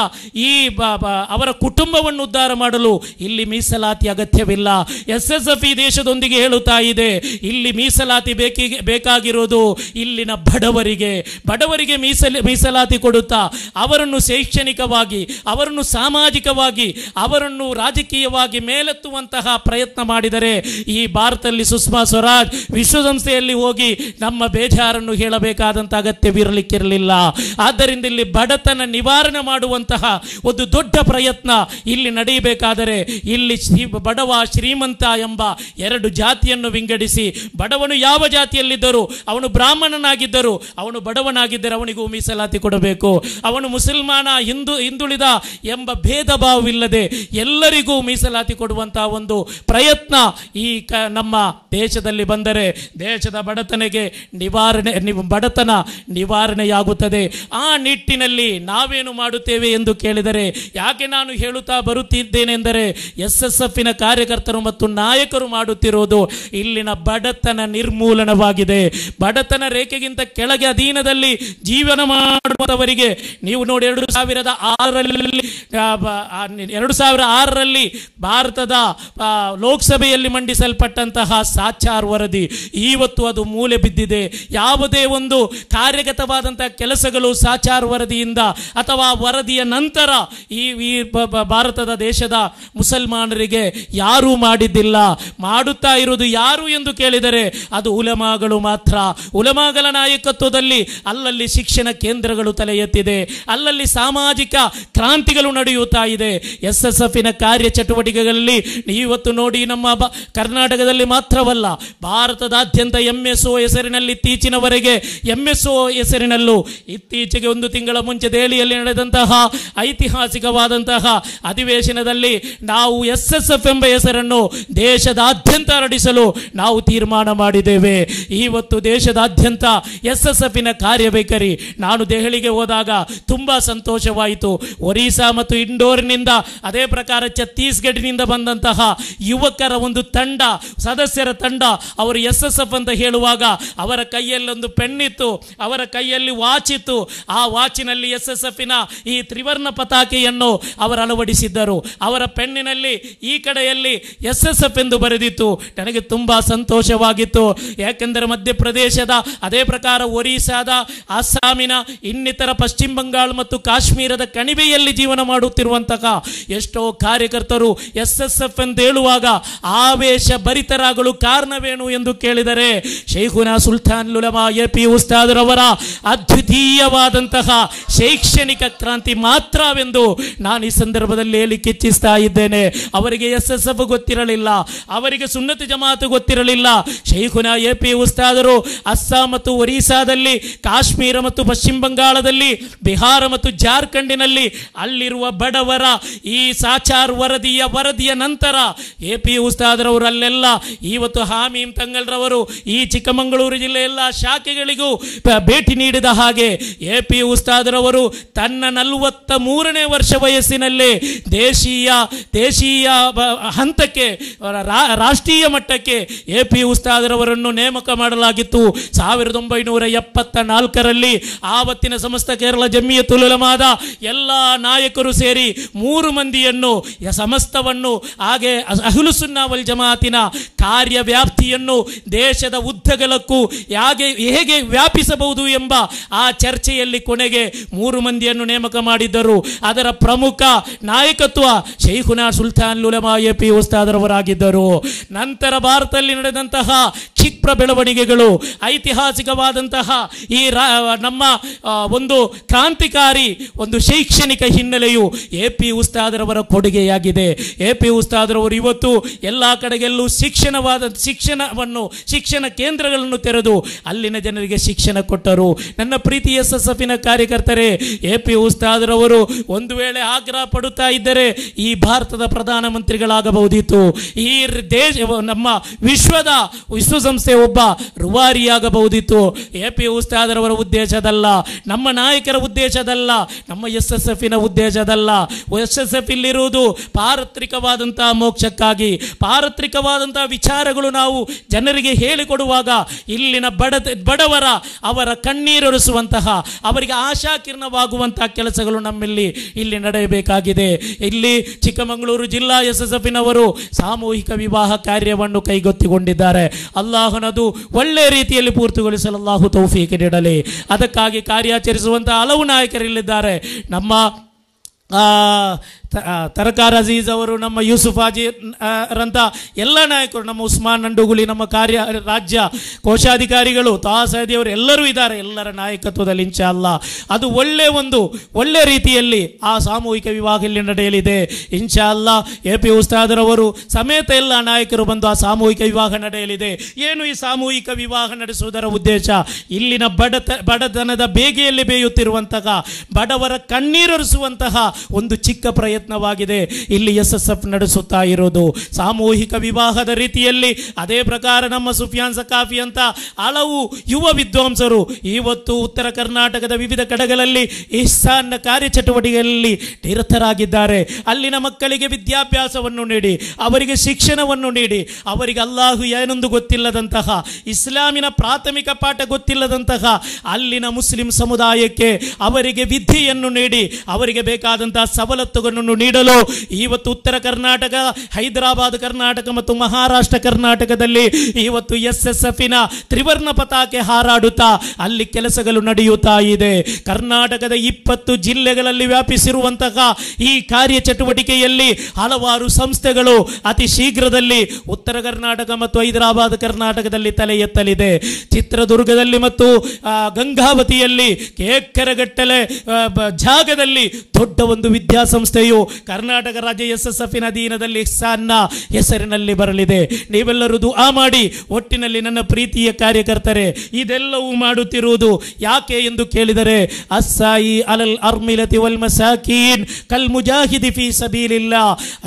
ಈ ಅವರ ಕುಟುಂಬವನ್ನು ಉದ್ಧಾರ ಮಾಡಲು ಇಲ್ಲಿ ಮೀಸಲಾತಿ ಅಗತ್ಯವಿಲ್ಲ ಎಸ್ ಎಸ್ ಎಫ್ ಈ ದೇಶದೊಂದಿಗೆ ಹೇಳುತ್ತಾ ಇದೆ ಇಲ್ಲಿ ಮೀಸಲಾತಿ ಬೇಕಿ ಬೇಕಾಗಿರೋದು ಇಲ್ಲಿನ ಬಡವರಿಗೆ ಬಡವರಿಗೆ ಮೀಸಲಿ ಮೀಸಲಾತಿ ಕೊಡುತ್ತಾ ಅವರನ್ನು ಶೈಕ್ಷಣಿಕವಾಗಿ ಅವರನ್ನು ಸಾಮಾಜಿಕವಾಗಿ ಅವರನ್ನು ರಾಜಕೀಯವಾಗಿ ಮೇಲೆತ್ತುವಂತಹ ಪ್ರಯತ್ನ ಮಾಡಿದರೆ ಈ ಭಾರತದಲ್ಲಿ ಸುಷ್ಮಾ ಸ್ವರಾಜ್ ವಿಶ್ವಸಂಸ್ಥೆಯಲ್ಲಿ ಹೋಗಿ ನಮ್ಮ ಬೇಜಾರನ್ನು ಹೇಳಬೇಕಾದಂತಹ ಅಗತ್ಯವಿರಲಿಕ್ಕಿರಲಿಲ್ಲ ಆದ್ದರಿಂದ ಇಲ್ಲಿ ಬಡತನ ನಿವಾರಣೆ ಮಾಡುವಂತಹ ಒಂದು ದೊಡ್ಡ ಪ್ರಯತ್ನ ಇಲ್ಲಿ ನಡೆಯಬೇಕು ಹೇಳಬೇಕಾದರೆ ಇಲ್ಲಿ ಶ್ರೀ ಬಡವ ಶ್ರೀಮಂತ ಎಂಬ ಎರಡು ಜಾತಿಯನ್ನು ವಿಂಗಡಿಸಿ ಬಡವನು ಯಾವ ಜಾತಿಯಲ್ಲಿದ್ದರೂ ಅವನು ಬ್ರಾಹ್ಮಣನಾಗಿದ್ದರೂ ಅವನು ಬಡವನಾಗಿದ್ದರೆ ಅವನಿಗೂ ಮೀಸಲಾತಿ ಕೊಡಬೇಕು ಅವನು ಮುಸಲ್ಮಾನ ಹಿಂದು ಹಿಂದುಳಿದ ಎಂಬ ಭೇದ ಭಾವವಿಲ್ಲದೆ ಎಲ್ಲರಿಗೂ ಮೀಸಲಾತಿ ಕೊಡುವಂತಹ ಒಂದು ಪ್ರಯತ್ನ ಈ ಕ ನಮ್ಮ ದೇಶದಲ್ಲಿ ಬಂದರೆ ದೇಶದ ಬಡತನೆಗೆ ನಿವಾರಣೆ ಬಡತನ ನಿವಾರಣೆಯಾಗುತ್ತದೆ ಆ ನಿಟ್ಟಿನಲ್ಲಿ ನಾವೇನು ಮಾಡುತ್ತೇವೆ ಎಂದು ಕೇಳಿದರೆ ಯಾಕೆ ನಾನು ಹೇಳುತ್ತಾ ಬರುತ್ತಿದ್ದೆ ಎಂದರೆ ಎಸ್ ಎಸ್ ಎಫ್ನ ಕಾರ್ಯಕರ್ತರು ಮತ್ತು ನಾಯಕರು ಮಾಡುತ್ತಿರುವುದು ಇಲ್ಲಿನ ಬಡತನ ನಿರ್ಮೂಲನವಾಗಿದೆ ಬಡತನ ರೇಖೆಗಿಂತ ಕೆಳಗೆ ಅಧೀನದಲ್ಲಿ ಜೀವನ ಮಾಡುವವರಿಗೆ ನೀವು ನೋಡಿ ಎರಡು ಸಾವಿರದ ಆರರಲ್ಲಿ ಎರಡು ಸಾವಿರ ಆರರಲ್ಲಿ ಭಾರತದ ಲೋಕಸಭೆಯಲ್ಲಿ ಮಂಡಿಸಲ್ಪಟ್ಟಂತಹ ಸಾಚಾರ್ ವರದಿ ಇವತ್ತು ಅದು ಮೂಲೆ ಬಿದ್ದಿದೆ ಯಾವುದೇ ಒಂದು ಕಾರ್ಯಗತವಾದಂತಹ ಕೆಲಸಗಳು ಸಾಚಾರ್ ವರದಿಯಿಂದ ಅಥವಾ ವರದಿಯ ನಂತರ ಈ ಭಾರತದ ದೇಶ ದೇಶದ ಮುಸಲ್ಮಾನರಿಗೆ ಯಾರೂ ಮಾಡಿದ್ದಿಲ್ಲ ಮಾಡುತ್ತಾ ಇರುವುದು ಯಾರು ಎಂದು ಕೇಳಿದರೆ ಅದು ಉಲಮಾಗಳು ಮಾತ್ರ ಉಲಮಾಗಳ ನಾಯಕತ್ವದಲ್ಲಿ ಅಲ್ಲಲ್ಲಿ ಶಿಕ್ಷಣ ಕೇಂದ್ರಗಳು ತಲೆ ಎತ್ತಿದೆ ಅಲ್ಲಲ್ಲಿ ಸಾಮಾಜಿಕ ಕ್ರಾಂತಿಗಳು ನಡೆಯುತ್ತಾ ಇದೆ ಎಸ್ ಎಸ್ ಎಫಿನ ಕಾರ್ಯಚಟುವಟಿಕೆಗಳಲ್ಲಿ ಇವತ್ತು ನೋಡಿ ನಮ್ಮ ಬ ಕರ್ನಾಟಕದಲ್ಲಿ ಮಾತ್ರವಲ್ಲ ಭಾರತದಾದ್ಯಂತ ಎಂ ಎಸ್ ಒ ಹೆಸರಿನಲ್ಲಿ ಇತ್ತೀಚಿನವರೆಗೆ ಎಂ ಎಸ್ ಒ ಹೆಸರಿನಲ್ಲೂ ಇತ್ತೀಚೆಗೆ ಒಂದು ತಿಂಗಳ ಮುಂಚೆ ದೆಹಲಿಯಲ್ಲಿ ನಡೆದಂತಹ ಐತಿಹಾಸಿಕವಾದಂತಹ ಅಧಿವೇಶನ ದಿನದಲ್ಲಿ ನಾವು ಎಸ್ ಎಸ್ ಎಫ್ ಎಂಬ ಹೆಸರನ್ನು ದೇಶದಾದ್ಯಂತ ನಡೆಸಲು ನಾವು ತೀರ್ಮಾನ ಮಾಡಿದ್ದೇವೆ ಇವತ್ತು ದೇಶದಾದ್ಯಂತ ಎಸ್ ಎಸ್ ಎಫ್ನ ಬೇಕರಿ ನಾನು ದೆಹಲಿಗೆ ಹೋದಾಗ ತುಂಬ ಸಂತೋಷವಾಯಿತು ಒರಿಸ್ಸಾ ಮತ್ತು ಇಂಡೋರ್ನಿಂದ ಅದೇ ಪ್ರಕಾರ ಛತ್ತೀಸ್ಗಢನಿಂದ ಬಂದಂತಹ ಯುವಕರ ಒಂದು ತಂಡ ಸದಸ್ಯರ ತಂಡ ಅವರು ಎಸ್ ಎಸ್ ಎಫ್ ಅಂತ ಹೇಳುವಾಗ ಅವರ ಕೈಯಲ್ಲೊಂದು ಪೆನ್ನಿತ್ತು ಅವರ ಕೈಯಲ್ಲಿ ವಾಚ್ ಇತ್ತು ಆ ವಾಚಿನಲ್ಲಿ ಎಸ್ ಎಸ್ ಎಫ್ನ ಈ ತ್ರಿವರ್ಣ ಪತಾಕೆಯನ್ನು ಅವರು ಅಳವಡಿಸಿದ್ದರು ಅವರ ಪೆನ್ನಿನಲ್ಲಿ ಈ ಕಡೆಯಲ್ಲಿ ಎಸ್ ಎಸ್ ಎಫ್ ಎಂದು ಬರೆದಿತ್ತು ನನಗೆ ತುಂಬ ಸಂತೋಷವಾಗಿತ್ತು ಯಾಕೆಂದರೆ ಮಧ್ಯಪ್ರದೇಶದ ಅದೇ ಪ್ರಕಾರ ಒರಿಸ್ಸಾದ ಅಸ್ಸಾಮಿನ ಇನ್ನಿತರ ಪಶ್ಚಿಮ ಬಂಗಾಳ ಮತ್ತು ಕಾಶ್ಮೀರದ ಕಣಿವೆಯಲ್ಲಿ ಜೀವನ ಮಾಡುತ್ತಿರುವಂತಹ ಎಷ್ಟೋ ಕಾರ್ಯಕರ್ತರು ಎಸ್ ಎಸ್ ಎಫ್ ಎಂದು ಹೇಳುವಾಗ ಆವೇಶ ಭರಿತರಾಗಲು ಕಾರಣವೇನು ಎಂದು ಕೇಳಿದರೆ ಶೈಖುನಾ ಸುಲ್ತಾನ್ ಲುಲಮಾ ಎ ಪಿ ಉಸ್ತಾದ್ರವರ ಅದ್ವಿತೀಯವಾದಂತಹ ಶೈಕ್ಷಣಿಕ ಕ್ರಾಂತಿ ಮಾತ್ರವೆಂದು ನಾನು ಈ ಸಂದರ್ಭದಲ್ಲಿ ಹೇಳಿಕೆ ಹೆಚ್ಚಿಸ್ತಾ ಇದ್ದೇನೆ ಅವರಿಗೆ ಎಸ್ ಎಸ್ ಎಫ್ ಗೊತ್ತಿರಲಿಲ್ಲ ಅವರಿಗೆ ಸುನ್ನತ ಜಮಾತು ಗೊತ್ತಿರಲಿಲ್ಲ ಶೈಖುನ ಎ ಪಿ ಉಸ್ತಾದರು ಅಸ್ಸಾಂ ಮತ್ತು ಒರಿಸ್ಸಾದಲ್ಲಿ ಕಾಶ್ಮೀರ ಮತ್ತು ಪಶ್ಚಿಮ ಬಂಗಾಳದಲ್ಲಿ ಬಿಹಾರ ಮತ್ತು ಜಾರ್ಖಂಡಿನಲ್ಲಿ ಅಲ್ಲಿರುವ ಬಡವರ ಈ ಸಾಚಾರ್ ವರದಿಯ ವರದಿಯ ನಂತರ ಎ ಪಿ ಉಸ್ತಾದರವರು ಅಲ್ಲೆಲ್ಲ ಇವತ್ತು ಹಾಮೀಮ್ ತಂಗಲ್ರವರು ಈ ಚಿಕ್ಕಮಗಳೂರು ಜಿಲ್ಲೆಯ ಎಲ್ಲ ಶಾಖೆಗಳಿಗೂ ಭೇಟಿ ನೀಡಿದ ಹಾಗೆ ಎ ಪಿ ಉಸ್ತಾದರವರು ತನ್ನ ನಲವತ್ತ ಮೂರನೇ ವರ್ಷ ವಯಸ್ಸಿನಲ್ಲಿ ದೇಶೀಯ ದೇಶೀಯ ದೇಶೀಯ ಹಂತಕ್ಕೆ ರಾಷ್ಟ್ರೀಯ ಮಟ್ಟಕ್ಕೆ ಎ ಪಿ ಉಸ್ತಾದರವರನ್ನು ನೇಮಕ ಮಾಡಲಾಗಿತ್ತು ಸಾವಿರದ ಒಂಬೈನೂರ ಎಪ್ಪತ್ತ ನಾಲ್ಕರಲ್ಲಿ ಆವತ್ತಿನ ಸಮಸ್ತ ಕೇರಳ ಜಮ್ಮಿಯ ತುಲಮಾದ ಎಲ್ಲ ನಾಯಕರು ಸೇರಿ ಮೂರು ಮಂದಿಯನ್ನು ಸಮಸ್ತವನ್ನು ಹಾಗೆ ಅಹುಲು ಸುನ್ನಾವಲ್ ಜಮಾತಿನ ವ್ಯಾಪ್ತಿಯನ್ನು ದೇಶದ ಉದ್ದಗಲಕ್ಕೂ ಹೇಗೆ ಹೇಗೆ ವ್ಯಾಪಿಸಬಹುದು ಎಂಬ ಆ ಚರ್ಚೆಯಲ್ಲಿ ಕೊನೆಗೆ ಮೂರು ಮಂದಿಯನ್ನು ನೇಮಕ ಮಾಡಿದ್ದರು ಅದರ ಪ್ರಮುಖ ನಾಯಕತ್ವ ಶೈಖುನಾ ಸುಲ್ತಾನ್ ಲುಲಮಾ ಎ ಪಿ ನಂತರ ಭಾರತದಲ್ಲಿ ನಡೆದಂತಹ ಕ್ಷಿಪ್ರ ಬೆಳವಣಿಗೆಗಳು ಐತಿಹಾಸಿಕವಾದಂತಹ ಈ ನಮ್ಮ ಒಂದು ಕ್ರಾಂತಿಕಾರಿ ಒಂದು ಶೈಕ್ಷಣಿಕ ಹಿನ್ನೆಲೆಯು ಎ ಪಿ ಉಸ್ತಾದರವರ ಕೊಡುಗೆಯಾಗಿದೆ ಎ ಪಿ ಉಸ್ತಾದರವರು ಇವತ್ತು ಎಲ್ಲ ಕಡೆಗೆಲ್ಲೂ ಶಿಕ್ಷಣವಾದ ಶಿಕ್ಷಣವನ್ನು ಶಿಕ್ಷಣ ಕೇಂದ್ರಗಳನ್ನು ತೆರೆದು ಅಲ್ಲಿನ ಜನರಿಗೆ ಶಿಕ್ಷಣ ಕೊಟ್ಟರು ನನ್ನ ಪ್ರೀತಿ ಎಸ್ ಎಸ್ ಎಫಿನ ಕಾರ್ಯಕರ್ತರೆ ಎ ಪಿ ಉಸ್ತಾದರವರು ಒಂದು ವೇಳೆ ಆಗ್ರಹ ಪಡುತ್ತಾ ಇದ್ದರೆ ಈ ಭಾರತದ ಪ್ರಧಾನಮಂತ್ರಿಗಳಾಗಬಹುದಿತ್ತು ಈ ದೇಶ ನಮ್ಮ ವಿಶ್ವದ ವಿಶ್ವ ಸಂಸ್ಥೆ ಒಬ್ಬ ರುವಾರಿಯಾಗಬಹುದಿತ್ತು ಎ ಪಿ ಉಸ್ತಾದರವರ ಉದ್ದೇಶದಲ್ಲ ನಮ್ಮ ನಾಯಕರ ಉದ್ದೇಶದಲ್ಲ ನಮ್ಮ ಎಸ್ ಎಸ್ ಎಫಿನ ಉದ್ದೇಶದಲ್ಲ ಎಸ್ ಎಸ್ ಎಫ್ ಇಲ್ಲಿರುವುದು ಪಾರತ್ರಿಕವಾದಂತಹ ಮೋಕ್ಷಕ್ಕಾಗಿ ಪಾರತ್ರಿಕವಾದಂತಹ ವಿಚಾರಗಳು ನಾವು ಜನರಿಗೆ ಹೇಳಿಕೊಡುವಾಗ ಇಲ್ಲಿನ ಬಡ ಬಡವರ ಅವರ ಕಣ್ಣೀರೊರೆಸುವಂತಹ ಅವರಿಗೆ ಆಶಾಕೀರ್ಣವಾಗುವಂತಹ ಕೆಲಸಗಳು ನಮ್ಮಲ್ಲಿ ಇಲ್ಲಿ ನಡೆಯಬೇಕಾಗಿದೆ ಇಲ್ಲಿ ಚಿಕ್ಕಮಗಳೂರು ಜಿಲ್ಲಾ ಎಸ್ ಎಸ್ ಎಫ್ ನವರು ಸಾಮೂಹಿಕ ವಿವಾಹ ಕಾರ್ಯವನ್ನು ಕೈಗೊತ್ತಿಕೊಂಡಿದ್ದಾರೆ ಅಲ್ಲ ಅಲ್ಲಾಹನದು ಒಳ್ಳೆಯ ರೀತಿಯಲ್ಲಿ ಪೂರ್ತಿಗೊಳಿಸಲು ಅಲ್ಲಾಹು ತೌಫೀಕ್ ನೀಡಲಿ ಅದಕ್ಕಾಗಿ ಕಾರ್ಯಾಚರಿಸುವಂತಹ ಹಲವು ನಾಯಕರಿಲ್ಲಿದ್ದಾರೆ ನಮ್ಮ ತರಕಾರ ಅಜೀಜ್ ಅವರು ನಮ್ಮ ಯೂಸುಫ್ ಅಜಿ ರಂತ ಎಲ್ಲ ನಾಯಕರು ನಮ್ಮ ಉಸ್ಮಾನ್ ನಂಡುಗುಲಿ ನಮ್ಮ ಕಾರ್ಯ ರಾಜ್ಯ ಕೋಶಾಧಿಕಾರಿಗಳು ಅವರು ಎಲ್ಲರೂ ಇದ್ದಾರೆ ಎಲ್ಲರ ನಾಯಕತ್ವದಲ್ಲಿ ಇಂಚ ಅಲ್ಲ ಅದು ಒಳ್ಳೆ ಒಂದು ಒಳ್ಳೆ ರೀತಿಯಲ್ಲಿ ಆ ಸಾಮೂಹಿಕ ವಿವಾಹ ಇಲ್ಲಿ ನಡೆಯಲಿದೆ ಇನ್ಶಾ ಅಲ್ಲ ಎ ಪಿ ಉಸ್ತಾದರವರು ಸಮೇತ ಎಲ್ಲ ನಾಯಕರು ಬಂದು ಆ ಸಾಮೂಹಿಕ ವಿವಾಹ ನಡೆಯಲಿದೆ ಏನು ಈ ಸಾಮೂಹಿಕ ವಿವಾಹ ನಡೆಸುವುದರ ಉದ್ದೇಶ ಇಲ್ಲಿನ ಬಡತ ಬಡತನದ ಬೇಗೆಯಲ್ಲಿ ಬೇಯುತ್ತಿರುವಂತಹ ಬಡವರ ಕಣ್ಣೀರರಿಸುವಂತಹ ಒಂದು ಚಿಕ್ಕ ಪ್ರಯತ್ನ ಪ್ರಯತ್ನವಾಗಿದೆ ಇಲ್ಲಿ ಎಸ್ ಎಸ್ ಎಫ್ ನಡೆಸುತ್ತಾ ಇರೋದು ಸಾಮೂಹಿಕ ವಿವಾಹದ ರೀತಿಯಲ್ಲಿ ಅದೇ ಪ್ರಕಾರ ನಮ್ಮ ಸುಫಿಯಾನ್ ಸಕಾಫಿ ಅಂತ ಹಲವು ಯುವ ವಿದ್ವಾಂಸರು ಇವತ್ತು ಉತ್ತರ ಕರ್ನಾಟಕದ ವಿವಿಧ ಕಡೆಗಳಲ್ಲಿ ಇಸ್ಸಾನ್ನ ಕಾರ್ಯಚಟುವಟಿಕೆಯಲ್ಲಿ ನಿರತರಾಗಿದ್ದಾರೆ ಅಲ್ಲಿನ ಮಕ್ಕಳಿಗೆ ವಿದ್ಯಾಭ್ಯಾಸವನ್ನು ನೀಡಿ ಅವರಿಗೆ ಶಿಕ್ಷಣವನ್ನು ನೀಡಿ ಅವರಿಗೆ ಅಲ್ಲಾಹು ಏನೊಂದು ಗೊತ್ತಿಲ್ಲದಂತಹ ಇಸ್ಲಾಮಿನ ಪ್ರಾಥಮಿಕ ಪಾಠ ಗೊತ್ತಿಲ್ಲದಂತಹ ಅಲ್ಲಿನ ಮುಸ್ಲಿಂ ಸಮುದಾಯಕ್ಕೆ ಅವರಿಗೆ ವಿದ್ಯೆಯನ್ನು ನೀಡಿ ಅವರಿಗೆ ಬೇಕಾದಂತಹ ಸವಲತ್ತುಗಳನ್ನು ಉತ್ತರವನ್ನು ನೀಡಲು ಇವತ್ತು ಉತ್ತರ ಕರ್ನಾಟಕ ಹೈದರಾಬಾದ್ ಕರ್ನಾಟಕ ಮತ್ತು ಮಹಾರಾಷ್ಟ್ರ ಕರ್ನಾಟಕದಲ್ಲಿ ಇವತ್ತು ಎಸ್ ಎಸ್ ನ ತ್ರಿವರ್ಣ ಪತಾಕೆ ಹಾರಾಡುತ್ತಾ ಅಲ್ಲಿ ಕೆಲಸಗಳು ನಡೆಯುತ್ತಾ ಇದೆ ಕರ್ನಾಟಕದ ಇಪ್ಪತ್ತು ಜಿಲ್ಲೆಗಳಲ್ಲಿ ವ್ಯಾಪಿಸಿರುವಂತಹ ಈ ಕಾರ್ಯ ಚಟುವಟಿಕೆಯಲ್ಲಿ ಹಲವಾರು ಸಂಸ್ಥೆಗಳು ಅತಿ ಶೀಘ್ರದಲ್ಲಿ ಉತ್ತರ ಕರ್ನಾಟಕ ಮತ್ತು ಹೈದರಾಬಾದ್ ಕರ್ನಾಟಕದಲ್ಲಿ ತಲೆ ಎತ್ತಲಿದೆ ಚಿತ್ರದುರ್ಗದಲ್ಲಿ ಮತ್ತು ಗಂಗಾವತಿಯಲ್ಲಿ ಕೇಕರಗಟ್ಟಲೆ ಜಾಗದಲ್ಲಿ ದೊಡ್ಡ ಒಂದು ವಿದ್ಯಾಸಂಸ್ಥೆಯು ಕರ್ನಾಟಕ ರಾಜ್ಯ ಎಸ್ ಎಸ್ ಎಫ್ ಅಧೀನದಲ್ಲಿ ಸಾನ್ನ ಹೆಸರಿನಲ್ಲಿ ಬರಲಿದೆ ನೀವೆಲ್ಲರೂ ದುಆ ಮಾಡಿ ಒಟ್ಟಿನಲ್ಲಿ ನನ್ನ ಪ್ರೀತಿಯ ಕಾರ್ಯಕರ್ತರೆ ಇದೆಲ್ಲವೂ ಮಾಡುತ್ತಿರುವುದು ಯಾಕೆ ಎಂದು ಕೇಳಿದರೆ ಅಸ್ಸಾಯಿ ಅಲಲ್ ಅರ್ಮಿಲತಿ ವಲ್ ಮಸಾಕೀನ್ ಕಲ್ ಮುಜಾಹಿದಿ ಫಿ ಸಬೀಲಿಲ್ಲ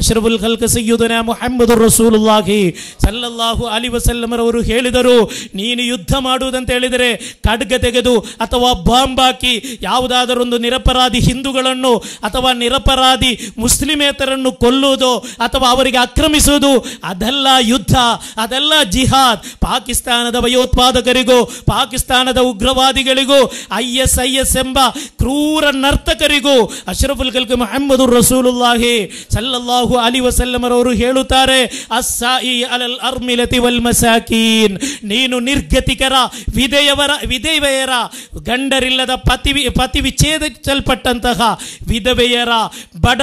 ಅಶ್ರಬುಲ್ ಖಲ್ಕ ಸಯ್ಯುದನ ಮುಹಮ್ಮದ್ ರಸೂಲುಲ್ಲಾಹಿ ಸಲ್ಲಲ್ಲಾಹು ಅಲಿ ವಸಲ್ಲಮರವರು ಹೇಳಿದರು ನೀನು ಯುದ್ಧ ಮಾಡುವುದಂತ ಹೇಳಿದರೆ ಖಡ್ಗ ತೆಗೆದು ಅಥವಾ ಬಾಂಬ್ ಹಾಕಿ ಯಾವುದಾದರೊಂದು ನಿರಪರಾಧಿ ಹಿಂದೂಗಳನ್ನು ಅಥವಾ ನಿರಪರಾಧಿ ಮುಸ್ಲಿಮೇತರನ್ನು ಕೊಲ್ಲುವುದು ಅಥವಾ ಅವರಿಗೆ ಆಕ್ರಮಿಸುವುದು ಅದೆಲ್ಲ ಯುದ್ಧ ಅದೆಲ್ಲ ಜಿಹಾದ್ ಪಾಕಿಸ್ತಾನದ ಭಯೋತ್ಪಾದಕರಿಗೂ ಪಾಕಿಸ್ತಾನದ ಉಗ್ರವಾದಿಗಳಿಗೂ ಐ ಎಸ್ ಐ ಎಸ್ ಎಂಬ ಕ್ರೂರ ನರ್ತಕರಿಗೂ ಅಶ್ರಫುಲ್ ಕಲ್ಕ ಮೊಹಮ್ಮದು ರಸೂಲುಲ್ಲಾಹಿ ಸಲ್ಲಲ್ಲಾಹು ಅಲಿ ವಸಲ್ಲಮರವರು ಹೇಳುತ್ತಾರೆ ಅರ್ಮಿಲತಿ ನೀನು ನಿರ್ಗತಿಕರ ವಿಧೆಯವರ ವಿಧವೆಯರ ಗಂಡರಿಲ್ಲದ ಪತಿ ಪತಿ ವಿಚ್ಛೇದಿಸಲ್ಪಟ್ಟಂತಹ ವಿಧವೆಯರ ಬಡ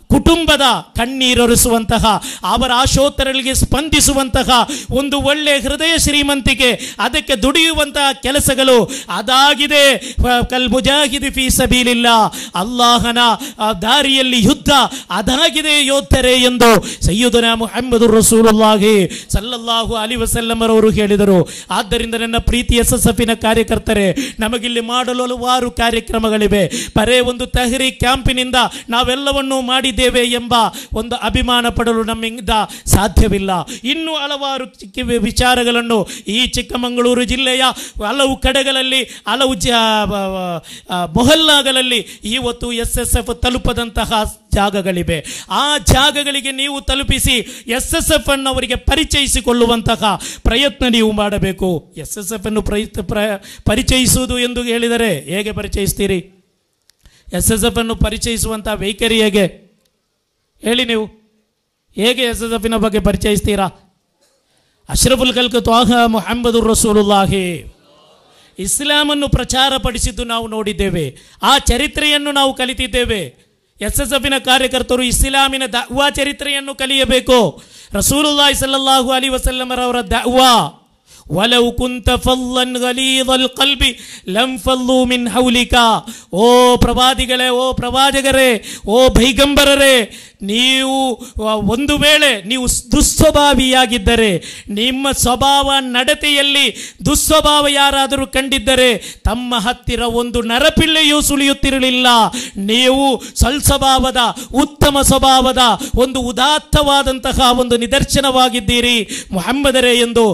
ಕುಟುಂಬದ ಕಣ್ಣೀರೊರೆಸುವಂತಹ ಅವರ ಆಶೋತ್ತರಗಳಿಗೆ ಸ್ಪಂದಿಸುವಂತಹ ಒಂದು ಒಳ್ಳೆಯ ಹೃದಯ ಶ್ರೀಮಂತಿಕೆ ಅದಕ್ಕೆ ದುಡಿಯುವಂತಹ ಕೆಲಸಗಳು ಅದಾಗಿದೆ ಕಲ್ ಮುಜಾಹಿದಿ ಫೀಸಬೀಲಿಲ್ಲ ಅಲ್ಲಾಹನ ದಾರಿಯಲ್ಲಿ ಯುದ್ಧ ಅದಾಗಿದೆ ಯೋಧರೆ ಎಂದು ಸೈಯುದನ ಮುಹಮ್ಮದ್ ರಸೂಲುಲ್ಲಾಹಿ ಸಲ್ಲಲ್ಲಾಹು ಅಲಿ ವಸಲ್ಲಮರವರು ಹೇಳಿದರು ಆದ್ದರಿಂದ ನನ್ನ ಪ್ರೀತಿ ಎಸ್ ಎಸ್ ಎಫಿನ ಕಾರ್ಯಕರ್ತರೆ ನಮಗಿಲ್ಲಿ ಮಾಡಲು ಹಲವಾರು ಕಾರ್ಯಕ್ರಮಗಳಿವೆ ಬರೇ ಒಂದು ತಹರಿ ಕ್ಯಾಂಪಿನಿಂದ ನಾವೆಲ್ಲವನ್ನೂ ಮಾಡಿದ್ದೇವೆ ಮಾಡಿದ್ದೇವೆ ಎಂಬ ಒಂದು ಅಭಿಮಾನ ಪಡಲು ನಮ್ಮಿಂದ ಸಾಧ್ಯವಿಲ್ಲ ಇನ್ನೂ ಹಲವಾರು ವಿಚಾರಗಳನ್ನು ಈ ಚಿಕ್ಕಮಗಳೂರು ಜಿಲ್ಲೆಯ ಹಲವು ಕಡೆಗಳಲ್ಲಿ ಹಲವು ಜ ಮೊಹಲ್ಲಾಗಳಲ್ಲಿ ಇವತ್ತು ಎಸ್ ಎಸ್ ಎಫ್ ತಲುಪದಂತಹ ಜಾಗಗಳಿವೆ ಆ ಜಾಗಗಳಿಗೆ ನೀವು ತಲುಪಿಸಿ ಎಸ್ ಎಸ್ ಎಫ್ ಅನ್ನು ಅವರಿಗೆ ಪರಿಚಯಿಸಿಕೊಳ್ಳುವಂತಹ ಪ್ರಯತ್ನ ನೀವು ಮಾಡಬೇಕು ಎಸ್ ಎಸ್ ಎಫ್ ಅನ್ನು ಪ್ರಯತ್ನ ಪರಿಚಯಿಸುವುದು ಎಂದು ಹೇಳಿದರೆ ಹೇಗೆ ಪರಿಚಯಿಸ್ತೀರಿ ಎಸ್ ಎಸ್ ಎಫ್ ಅನ್ನು ಪರಿಚಯಿಸುವಂತಹ ವೈಖರಿ ಹೇಗೆ ಹೇಳಿ ನೀವು ಹೇಗೆ ಎಸ್ ಎಸ್ ಎಫಿನ ಬಗ್ಗೆ ಪರಿಚಯಿಸ್ತೀರಾ ಅಶ್ರಫುಲ್ ಕಲ್ಕ ತ್ವಾಹ ಮೊಹಮ್ಮದುರ್ ರಸೂಲುಲ್ಲಾಹಿ ಇಸ್ಲಾಮನ್ನು ಪ್ರಚಾರ ಪಡಿಸಿದ್ದು ನಾವು ನೋಡಿದ್ದೇವೆ ಆ ಚರಿತ್ರೆಯನ್ನು ನಾವು ಕಲಿತಿದ್ದೇವೆ ಎಸ್ ಎಸ್ ಎಫಿನ ಕಾರ್ಯಕರ್ತರು ಇಸ್ಲಾಮಿನ ದವಾ ಚರಿತ್ರೆಯನ್ನು ಕಲಿಯಬೇಕು ರಸೂಲುಲ್ಲಾಹಿ ಸಲ್ಲಾಹು ಅಲಿ ವಸಲ್ಲಮರವರ ದಾ ولو ಕುಂತ ಫಲ್ಲನ್ غليظ ಕಲ್ಬಿ لم فضوا من ಹೌಲಿಕಾ ಓ ಪ್ರವಾದಿಗಳೇ ಓ ಪ್ರವಾದಕರೇ ಓ ಭೈಗಂಬರರೇ ನೀವು ಒಂದು ವೇಳೆ ನೀವು ದುಸ್ವಭಾವಿಯಾಗಿದ್ದರೆ ನಿಮ್ಮ ಸ್ವಭಾವ ನಡತೆಯಲ್ಲಿ ದುಸ್ವಭಾವ ಯಾರಾದರೂ ಕಂಡಿದ್ದರೆ ತಮ್ಮ ಹತ್ತಿರ ಒಂದು ನರಪಿಳ್ಳೆಯೂ ಸುಳಿಯುತ್ತಿರಲಿಲ್ಲ ನೀವು ಸ್ವಭಾವದ ಉತ್ತಮ ಸ್ವಭಾವದ ಒಂದು ಉದಾತ್ತವಾದಂತಹ ಒಂದು ನಿದರ್ಶನವಾಗಿದ್ದೀರಿ ಮೊಹಮ್ಮದರೇ ಎಂದು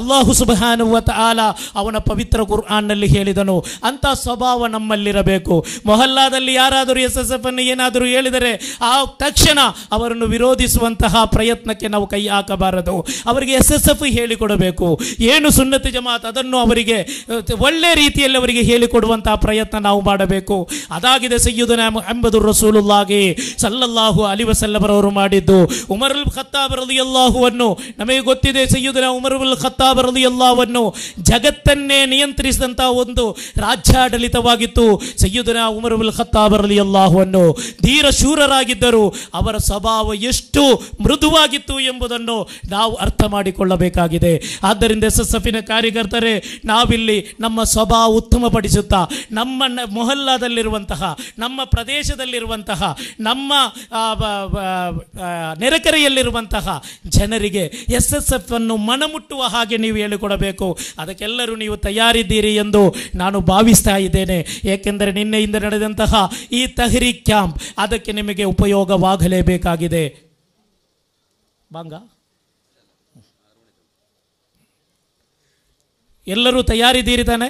ಅಲ್ಲ ಅಲ್ಲಾಹು ಸುಬಹಾನುವತ ಆಲ ಅವನ ಪವಿತ್ರ ಕುರ್ಆನ್ನಲ್ಲಿ ಹೇಳಿದನು ಅಂಥ ಸ್ವಭಾವ ನಮ್ಮಲ್ಲಿರಬೇಕು ಮೊಹಲ್ಲಾದಲ್ಲಿ ಯಾರಾದರೂ ಎಸ್ ಎಸ್ ಎಫ್ ಅನ್ನು ಏನಾದರೂ ಹೇಳಿದರೆ ಆ ತಕ್ಷಣ ಅವರನ್ನು ವಿರೋಧಿಸುವಂತಹ ಪ್ರಯತ್ನಕ್ಕೆ ನಾವು ಕೈ ಹಾಕಬಾರದು ಅವರಿಗೆ ಎಸ್ ಎಸ್ ಎಫ್ ಹೇಳಿಕೊಡಬೇಕು ಏನು ಸುನ್ನತಿ ಜಮಾತ್ ಅದನ್ನು ಅವರಿಗೆ ಒಳ್ಳೆ ರೀತಿಯಲ್ಲಿ ಅವರಿಗೆ ಹೇಳಿಕೊಡುವಂತಹ ಪ್ರಯತ್ನ ನಾವು ಮಾಡಬೇಕು ಅದಾಗಿದೆ ಸೈಯುದನ ಎಂಬುದು ರಸೂಲುಲ್ಲಾಗಿ ಸಲ್ಲಲ್ಲಾಹು ಅಲಿ ವಸಲ್ಲಬರವರು ಮಾಡಿದ್ದು ಉಮರುಲ್ ಖತ್ತಾಬ್ ರಲಿಯಲ್ಲಾಹುವನ್ನು ನಮಗೆ ಗೊತ್ತಿದೆ ಸೈಯುದನ ಉಮರುಲ್ ಖತ್ತಾಬ್ ಬರಲಿ ಎಲ್ಲವನ್ನು ಜಗತ್ತನ್ನೇ ನಿಯಂತ್ರಿಸಿದಂತಹ ಒಂದು ರಾಜ್ಯಾಡಳಿತವಾಗಿತ್ತು ಸೈಯುದನ ಖತ್ತಾ ಬರಲಿ ಧೀರ ಶೂರರಾಗಿದ್ದರು ಅವರ ಸ್ವಭಾವ ಎಷ್ಟು ಮೃದುವಾಗಿತ್ತು ಎಂಬುದನ್ನು ನಾವು ಅರ್ಥ ಮಾಡಿಕೊಳ್ಳಬೇಕಾಗಿದೆ ಆದ್ದರಿಂದ ಎಸ್ ಎಸ್ ಎಫಿನ ಕಾರ್ಯಕರ್ತರೇ ನಾವಿಲ್ಲಿ ನಮ್ಮ ಸ್ವಭಾವ ಉತ್ತಮಪಡಿಸುತ್ತಾ ನಮ್ಮ ಮೊಹಲ್ಲಾದಲ್ಲಿರುವಂತಹ ನಮ್ಮ ಪ್ರದೇಶದಲ್ಲಿರುವಂತಹ ನಮ್ಮ ನೆರೆಕರೆಯಲ್ಲಿರುವಂತಹ ಜನರಿಗೆ ಎಸ್ ಎಸ್ ಎಫ್ ಅನ್ನು ಮನಮುಟ್ಟುವ ಹಾಗೆ ನೀವು ಹೇಳಿಕೊಡಬೇಕು ಅದಕ್ಕೆಲ್ಲರೂ ನೀವು ತಯಾರಿದ್ದೀರಿ ಎಂದು ನಾನು ಭಾವಿಸ್ತಾ ಇದ್ದೇನೆ ಏಕೆಂದರೆ ನಿನ್ನೆಯಿಂದ ನಡೆದಂತಹ ಈ ತಹರಿ ಕ್ಯಾಂಪ್ ಅದಕ್ಕೆ ನಿಮಗೆ ಉಪಯೋಗವಾಗಲೇಬೇಕಾಗಿದೆ ಬಾಂಗ ಎಲ್ಲರೂ ತಯಾರಿದ್ದೀರಿ ತಾನೆ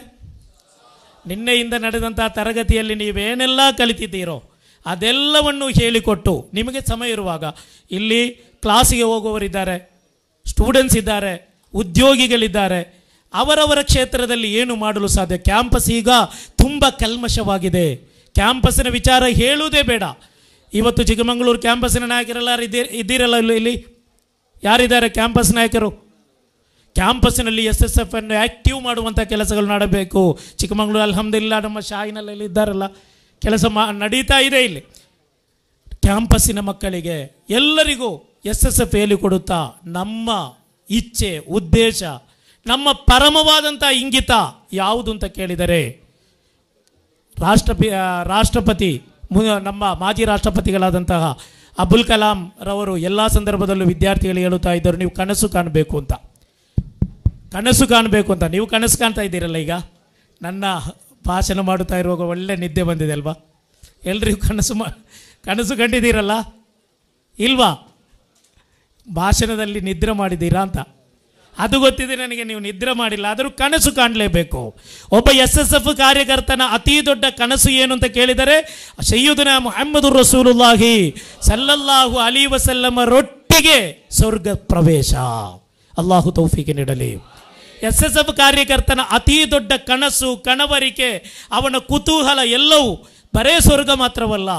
ನಿನ್ನೆಯಿಂದ ನಡೆದಂತಹ ತರಗತಿಯಲ್ಲಿ ನೀವೇನೆಲ್ಲ ಕಲಿತಿದ್ದೀರೋ ಅದೆಲ್ಲವನ್ನು ಹೇಳಿಕೊಟ್ಟು ನಿಮಗೆ ಸಮಯ ಇರುವಾಗ ಇಲ್ಲಿ ಕ್ಲಾಸಿಗೆ ಹೋಗುವವರಿದ್ದಾರೆ ಸ್ಟೂಡೆಂಟ್ಸ್ ಇದ್ದಾರೆ ಉದ್ಯೋಗಿಗಳಿದ್ದಾರೆ ಅವರವರ ಕ್ಷೇತ್ರದಲ್ಲಿ ಏನು ಮಾಡಲು ಸಾಧ್ಯ ಕ್ಯಾಂಪಸ್ ಈಗ ತುಂಬ ಕಲ್ಮಶವಾಗಿದೆ ಕ್ಯಾಂಪಸ್ನ ವಿಚಾರ ಹೇಳುವುದೇ ಬೇಡ ಇವತ್ತು ಚಿಕ್ಕಮಗಳೂರು ಕ್ಯಾಂಪಸ್ನ ನಾಯಕರೆಲ್ಲ ಇದ್ದೀರಲ್ಲ ಇಲ್ಲಿ ಯಾರಿದ್ದಾರೆ ಕ್ಯಾಂಪಸ್ ನಾಯಕರು ಕ್ಯಾಂಪಸ್ನಲ್ಲಿ ಎಸ್ ಎಸ್ ಎಫ್ ಅನ್ನು ಆ್ಯಕ್ಟಿವ್ ಮಾಡುವಂಥ ಕೆಲಸಗಳು ನಡಬೇಕು ಚಿಕ್ಕಮಗಳೂರು ಅಲ್ಹಮ್ದಿಲ್ಲ ನಮ್ಮ ಶಾಹಿನಲ್ಲಿ ಇದ್ದಾರಲ್ಲ ಕೆಲಸ ಮಾ ನಡೀತಾ ಇದೆ ಇಲ್ಲಿ ಕ್ಯಾಂಪಸ್ಸಿನ ಮಕ್ಕಳಿಗೆ ಎಲ್ಲರಿಗೂ ಎಸ್ ಎಸ್ ಎಫ್ ಕೊಡುತ್ತಾ ನಮ್ಮ ಇಚ್ಛೆ ಉದ್ದೇಶ ನಮ್ಮ ಪರಮವಾದಂಥ ಇಂಗಿತ ಯಾವುದು ಅಂತ ಕೇಳಿದರೆ ರಾಷ್ಟ್ರಪಿ ರಾಷ್ಟ್ರಪತಿ ನಮ್ಮ ಮಾಜಿ ರಾಷ್ಟ್ರಪತಿಗಳಾದಂತಹ ಅಬುಲ್ ಕಲಾಂ ರವರು ಎಲ್ಲ ಸಂದರ್ಭದಲ್ಲೂ ವಿದ್ಯಾರ್ಥಿಗಳು ಹೇಳುತ್ತಾ ಇದ್ದರು ನೀವು ಕನಸು ಕಾಣಬೇಕು ಅಂತ ಕನಸು ಕಾಣಬೇಕು ಅಂತ ನೀವು ಕನಸು ಕಾಣ್ತಾ ಇದ್ದೀರಲ್ಲ ಈಗ ನನ್ನ ಭಾಷಣ ಮಾಡುತ್ತಾ ಇರುವಾಗ ಒಳ್ಳೆ ನಿದ್ದೆ ಬಂದಿದೆ ಅಲ್ವಾ ಎಲ್ಲರಿಗೂ ಕನಸು ಕನಸು ಕಂಡಿದ್ದೀರಲ್ಲ ಇಲ್ವಾ ಭಾಷಣದಲ್ಲಿ ನಿದ್ರೆ ಮಾಡಿದ್ದೀರಾ ಅಂತ ಅದು ಗೊತ್ತಿದೆ ನನಗೆ ನೀವು ನಿದ್ರೆ ಮಾಡಿಲ್ಲ ಆದರೂ ಕನಸು ಕಾಣಲೇಬೇಕು ಒಬ್ಬ ಎಸ್ ಎಸ್ ಎಫ್ ಕಾರ್ಯಕರ್ತನ ಅತಿ ದೊಡ್ಡ ಕನಸು ಏನು ಅಂತ ಕೇಳಿದರೆ ಸೈಯುದನ ಮೊಹಮ್ಮದು ರಸೂಲುಲ್ಲಾಹಿ ಸಲ್ಲಲ್ಲಾಹು ಅಲಿ ರೊಟ್ಟಿಗೆ ಸ್ವರ್ಗ ಪ್ರವೇಶ ಅಲ್ಲಾಹು ತೌಫಿಗೆ ನೀಡಲಿ ಎಸ್ ಎಸ್ ಎಫ್ ಕಾರ್ಯಕರ್ತನ ಅತಿ ದೊಡ್ಡ ಕನಸು ಕಣವರಿಕೆ ಅವನ ಕುತೂಹಲ ಎಲ್ಲವೂ ಬರೇ ಸ್ವರ್ಗ ಮಾತ್ರವಲ್ಲ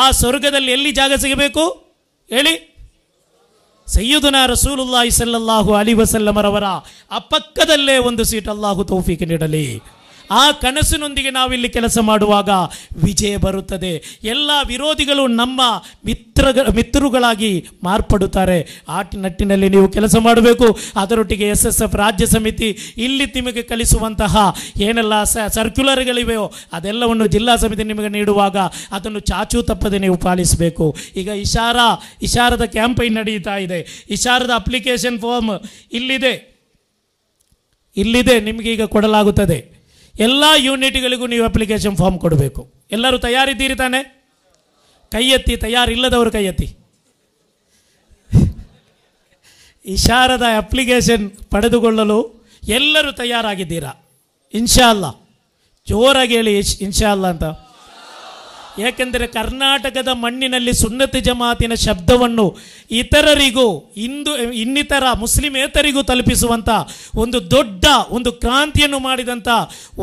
ಆ ಸ್ವರ್ಗದಲ್ಲಿ ಎಲ್ಲಿ ಜಾಗ ಸಿಗಬೇಕು ಹೇಳಿ ಸೈಯುದನ ರಸೂಲುಲ್ಲಾಹಿ ಸಲ್ಲಲ್ಲಾಹು ಅಲಿ ವಸಲ್ಲಮರವರ ಅಪಕ್ಕದಲ್ಲೇ ಒಂದು ಸೀಟ್ ಅಲ್ಲಾಹು ತೌಫೀಕ್ ನೀಡಲಿ ಆ ಕನಸಿನೊಂದಿಗೆ ನಾವಿಲ್ಲಿ ಕೆಲಸ ಮಾಡುವಾಗ ವಿಜಯ ಬರುತ್ತದೆ ಎಲ್ಲ ವಿರೋಧಿಗಳು ನಮ್ಮ ಮಿತ್ರ ಮಿತ್ರರುಗಳಾಗಿ ಮಾರ್ಪಡುತ್ತಾರೆ ಆ ನಟ್ಟಿನಲ್ಲಿ ನೀವು ಕೆಲಸ ಮಾಡಬೇಕು ಅದರೊಟ್ಟಿಗೆ ಎಸ್ ಎಸ್ ಎಫ್ ರಾಜ್ಯ ಸಮಿತಿ ಇಲ್ಲಿ ನಿಮಗೆ ಕಲಿಸುವಂತಹ ಏನೆಲ್ಲ ಸರ್ಕ್ಯುಲರ್ಗಳಿವೆಯೋ ಅದೆಲ್ಲವನ್ನು ಜಿಲ್ಲಾ ಸಮಿತಿ ನಿಮಗೆ ನೀಡುವಾಗ ಅದನ್ನು ಚಾಚು ತಪ್ಪದೆ ನೀವು ಪಾಲಿಸಬೇಕು ಈಗ ಇಶಾರಾ ಇಶಾರದ ಕ್ಯಾಂಪೈನ್ ನಡೆಯುತ್ತಾ ಇದೆ ಇಶಾರದ ಅಪ್ಲಿಕೇಶನ್ ಫಾರ್ಮ್ ಇಲ್ಲಿದೆ ಇಲ್ಲಿದೆ ನಿಮಗೆ ಈಗ ಕೊಡಲಾಗುತ್ತದೆ ಎಲ್ಲ ಯೂನಿಟ್ಗಳಿಗೂ ನೀವು ಅಪ್ಲಿಕೇಶನ್ ಫಾರ್ಮ್ ಕೊಡಬೇಕು ಎಲ್ಲರೂ ತಯಾರಿದ್ದೀರಿ ತಾನೆ ಕೈ ಎತ್ತಿ ತಯಾರಿಲ್ಲದವರು ಕೈ ಎತ್ತಿ ಇಶಾರದ ಅಪ್ಲಿಕೇಶನ್ ಪಡೆದುಕೊಳ್ಳಲು ಎಲ್ಲರೂ ತಯಾರಾಗಿದ್ದೀರಾ ಇನ್ಶಾ ಅಲ್ಲ ಜೋರಾಗಿ ಹೇಳಿ ಇನ್ಶಾ ಅಲ್ಲ ಅಂತ ಯಾಕೆಂದರೆ ಕರ್ನಾಟಕದ ಮಣ್ಣಿನಲ್ಲಿ ಸುನ್ನತಿ ಜಮಾತಿನ ಶಬ್ದವನ್ನು ಇತರರಿಗೂ ಹಿಂದೂ ಇನ್ನಿತರ ಮುಸ್ಲಿಮೇತರಿಗೂ ತಲುಪಿಸುವಂಥ ಒಂದು ದೊಡ್ಡ ಒಂದು ಕ್ರಾಂತಿಯನ್ನು ಮಾಡಿದಂಥ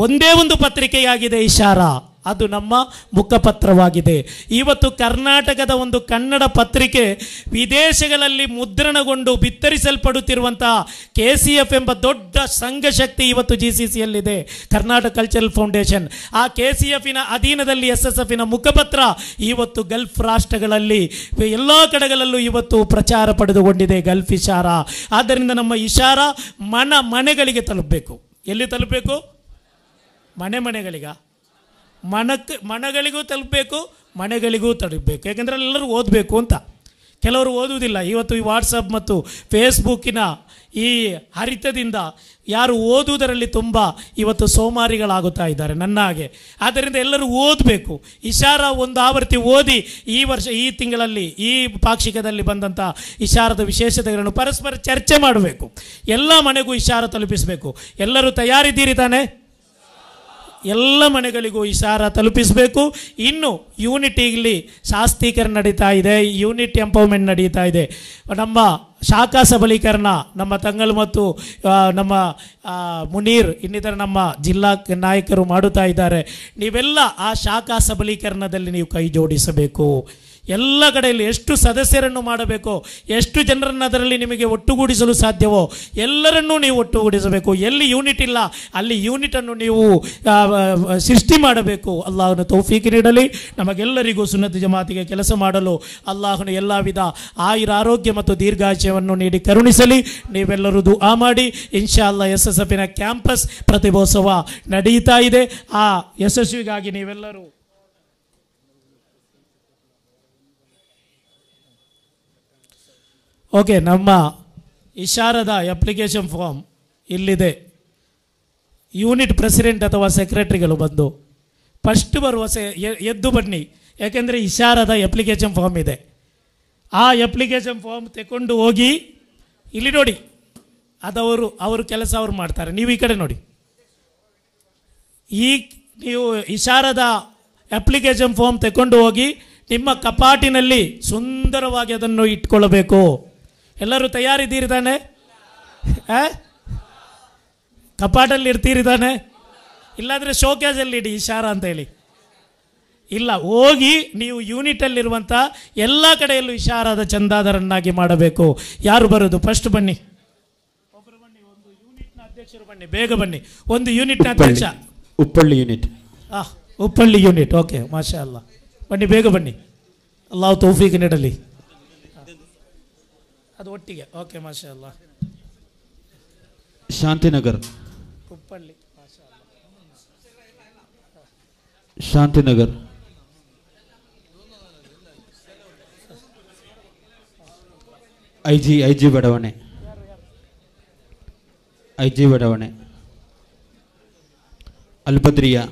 ಒಂದೇ ಒಂದು ಪತ್ರಿಕೆಯಾಗಿದೆ ಇಶಾರಾ ಅದು ನಮ್ಮ ಮುಖಪತ್ರವಾಗಿದೆ ಇವತ್ತು ಕರ್ನಾಟಕದ ಒಂದು ಕನ್ನಡ ಪತ್ರಿಕೆ ವಿದೇಶಗಳಲ್ಲಿ ಮುದ್ರಣಗೊಂಡು ಬಿತ್ತರಿಸಲ್ಪಡುತ್ತಿರುವಂತಹ ಕೆ ಸಿ ಎಫ್ ಎಂಬ ದೊಡ್ಡ ಸಂಘಶಕ್ತಿ ಇವತ್ತು ಜಿ ಸಿ ಸಿಯಲ್ಲಿದೆ ಕರ್ನಾಟಕ ಕಲ್ಚರಲ್ ಫೌಂಡೇಶನ್ ಆ ಕೆ ಸಿ ಎಫಿನ ಅಧೀನದಲ್ಲಿ ಎಸ್ ಎಸ್ ಎಫಿನ ಮುಖಪತ್ರ ಇವತ್ತು ಗಲ್ಫ್ ರಾಷ್ಟ್ರಗಳಲ್ಲಿ ಎಲ್ಲ ಕಡೆಗಳಲ್ಲೂ ಇವತ್ತು ಪ್ರಚಾರ ಪಡೆದುಕೊಂಡಿದೆ ಗಲ್ಫ್ ಇಶಾರ ಆದ್ದರಿಂದ ನಮ್ಮ ಇಶಾರ ಮನ ಮನೆಗಳಿಗೆ ತಲುಪಬೇಕು ಎಲ್ಲಿ ತಲುಪಬೇಕು ಮನೆ ಮನೆಗಳಿಗ ಮನಕ್ಕೆ ಮನಗಳಿಗೂ ತಲುಪಬೇಕು ಮನೆಗಳಿಗೂ ತಲುಪಬೇಕು ಯಾಕೆಂದರೆ ಎಲ್ಲರೂ ಓದಬೇಕು ಅಂತ ಕೆಲವರು ಓದುವುದಿಲ್ಲ ಇವತ್ತು ಈ ವಾಟ್ಸಪ್ ಮತ್ತು ಫೇಸ್ಬುಕ್ಕಿನ ಈ ಹರಿತದಿಂದ ಯಾರು ಓದುವುದರಲ್ಲಿ ತುಂಬ ಇವತ್ತು ಸೋಮಾರಿಗಳಾಗುತ್ತಾ ಇದ್ದಾರೆ ನನ್ನ ಹಾಗೆ ಆದ್ದರಿಂದ ಎಲ್ಲರೂ ಓದಬೇಕು ಇಶಾರ ಒಂದು ಆವೃತ್ತಿ ಓದಿ ಈ ವರ್ಷ ಈ ತಿಂಗಳಲ್ಲಿ ಈ ಪಾಕ್ಷಿಕದಲ್ಲಿ ಬಂದಂಥ ಇಶಾರದ ವಿಶೇಷತೆಗಳನ್ನು ಪರಸ್ಪರ ಚರ್ಚೆ ಮಾಡಬೇಕು ಎಲ್ಲ ಮನೆಗೂ ಇಶಾರ ತಲುಪಿಸಬೇಕು ಎಲ್ಲರೂ ತಯಾರಿದ್ದೀರಿ ತಾನೆ ಎಲ್ಲ ಮನೆಗಳಿಗೂ ಇಶಾರ ತಲುಪಿಸಬೇಕು ಇನ್ನು ಯೂನಿಟಿ ಇಲ್ಲಿ ಶಾಸ್ತ್ರೀಕರಣ ನಡೀತಾ ಇದೆ ಯೂನಿಟ್ ಎಂಪವರ್ಮೆಂಟ್ ನಡೀತಾ ಇದೆ ನಮ್ಮ ಶಾಖಾ ಸಬಲೀಕರಣ ನಮ್ಮ ತಂಗಲ್ ಮತ್ತು ನಮ್ಮ ಮುನೀರ್ ಇನ್ನಿತರ ನಮ್ಮ ಜಿಲ್ಲಾ ನಾಯಕರು ಮಾಡುತ್ತಾ ಇದ್ದಾರೆ ನೀವೆಲ್ಲ ಆ ಶಾಖಾ ಸಬಲೀಕರಣದಲ್ಲಿ ನೀವು ಕೈ ಜೋಡಿಸಬೇಕು ಎಲ್ಲ ಕಡೆಯಲ್ಲಿ ಎಷ್ಟು ಸದಸ್ಯರನ್ನು ಮಾಡಬೇಕೋ ಎಷ್ಟು ಜನರನ್ನು ಅದರಲ್ಲಿ ನಿಮಗೆ ಒಟ್ಟುಗೂಡಿಸಲು ಸಾಧ್ಯವೋ ಎಲ್ಲರನ್ನೂ ನೀವು ಒಟ್ಟುಗೂಡಿಸಬೇಕು ಎಲ್ಲಿ ಯೂನಿಟ್ ಇಲ್ಲ ಅಲ್ಲಿ ಯೂನಿಟನ್ನು ನೀವು ಸೃಷ್ಟಿ ಮಾಡಬೇಕು ಅಲ್ಲಾಹನ ತೌಫೀಕಿ ನೀಡಲಿ ನಮಗೆಲ್ಲರಿಗೂ ಸುನ್ನತ ಜಮಾತಿಗೆ ಕೆಲಸ ಮಾಡಲು ಅಲ್ಲಾಹನ ಎಲ್ಲ ವಿಧ ಆಯುರ ಆರೋಗ್ಯ ಮತ್ತು ದೀರ್ಘಾಶಯವನ್ನು ನೀಡಿ ಕರುಣಿಸಲಿ ನೀವೆಲ್ಲರೂ ದುಆ ಮಾಡಿ ಇನ್ಶಾ ಅಲ್ಲ ಎಸ್ ಎಸ್ ಎಫಿನ ಕ್ಯಾಂಪಸ್ ಪ್ರತಿಭೋತ್ಸವ ನಡೆಯುತ್ತಾ ಇದೆ ಆ ಯಶಸ್ವಿಗಾಗಿ ನೀವೆಲ್ಲರೂ ಓಕೆ ನಮ್ಮ ಇಶಾರದ ಅಪ್ಲಿಕೇಶನ್ ಫಾರ್ಮ್ ಇಲ್ಲಿದೆ ಯೂನಿಟ್ ಪ್ರೆಸಿಡೆಂಟ್ ಅಥವಾ ಸೆಕ್ರೆಟ್ರಿಗಳು ಬಂದು ಫಸ್ಟ್ ಬರುವ ಸೆ ಎದ್ದು ಬನ್ನಿ ಯಾಕೆಂದರೆ ಇಶಾರದ ಅಪ್ಲಿಕೇಶನ್ ಫಾರ್ಮ್ ಇದೆ ಆ ಅಪ್ಲಿಕೇಶನ್ ಫಾರ್ಮ್ ತಗೊಂಡು ಹೋಗಿ ಇಲ್ಲಿ ನೋಡಿ ಅದವರು ಅವರು ಕೆಲಸ ಅವರು ಮಾಡ್ತಾರೆ ನೀವು ಈ ಕಡೆ ನೋಡಿ ಈ ನೀವು ಇಶಾರದ ಅಪ್ಲಿಕೇಶನ್ ಫಾರ್ಮ್ ತಗೊಂಡು ಹೋಗಿ ನಿಮ್ಮ ಕಪಾಟಿನಲ್ಲಿ ಸುಂದರವಾಗಿ ಅದನ್ನು ಇಟ್ಕೊಳ್ಬೇಕು ಎಲ್ಲರೂ ತಯಾರಿದ್ದೀರಿ ತಾನೆ ಕಪಾಟಲ್ಲಿ ಇರ್ತೀರಿ ತಾನೆ ಇಲ್ಲಾಂದರೆ ಅಲ್ಲಿ ಇಡಿ ಇಶಾರ ಅಂತ ಹೇಳಿ ಇಲ್ಲ ಹೋಗಿ ನೀವು ಯೂನಿಟಲ್ಲಿರುವಂಥ ಎಲ್ಲ ಕಡೆಯಲ್ಲೂ ಇಶಾರಾದ ಚಂದಾದರನ್ನಾಗಿ ಮಾಡಬೇಕು ಯಾರು ಬರೋದು ಫಸ್ಟ್ ಬನ್ನಿ ಒಬ್ಬರು ಬನ್ನಿ ಒಂದು ಯೂನಿಟ್ನ ಅಧ್ಯಕ್ಷರು ಬನ್ನಿ ಬೇಗ ಬನ್ನಿ ಒಂದು ಯೂನಿಟ್ನ ಅಧ್ಯಕ್ಷ ಉಪ್ಪಳ್ಳಿ ಯೂನಿಟ್ ಹಾಂ ಉಪ್ಪಳ್ಳಿ ಯೂನಿಟ್ ಓಕೆ ಮಾಶಾ ಅಲ್ಲ ಬನ್ನಿ ಬೇಗ ಬನ್ನಿ ಅಲ್ಲ ತೌಫೀಕ್ ನೀಡಲಿ ಅದು ಒಟ್ಟಿಗೆ ಓಕೆ ಮಾಷಾ ಅಲ್ಲ Shantinagar Kuppalli Shantinagar I G I G ಬಡಾವಣೆ ಐ ಜಿ ಬಡಾವಣೆ ಅಲ್ಪದ್ರಿಯಾ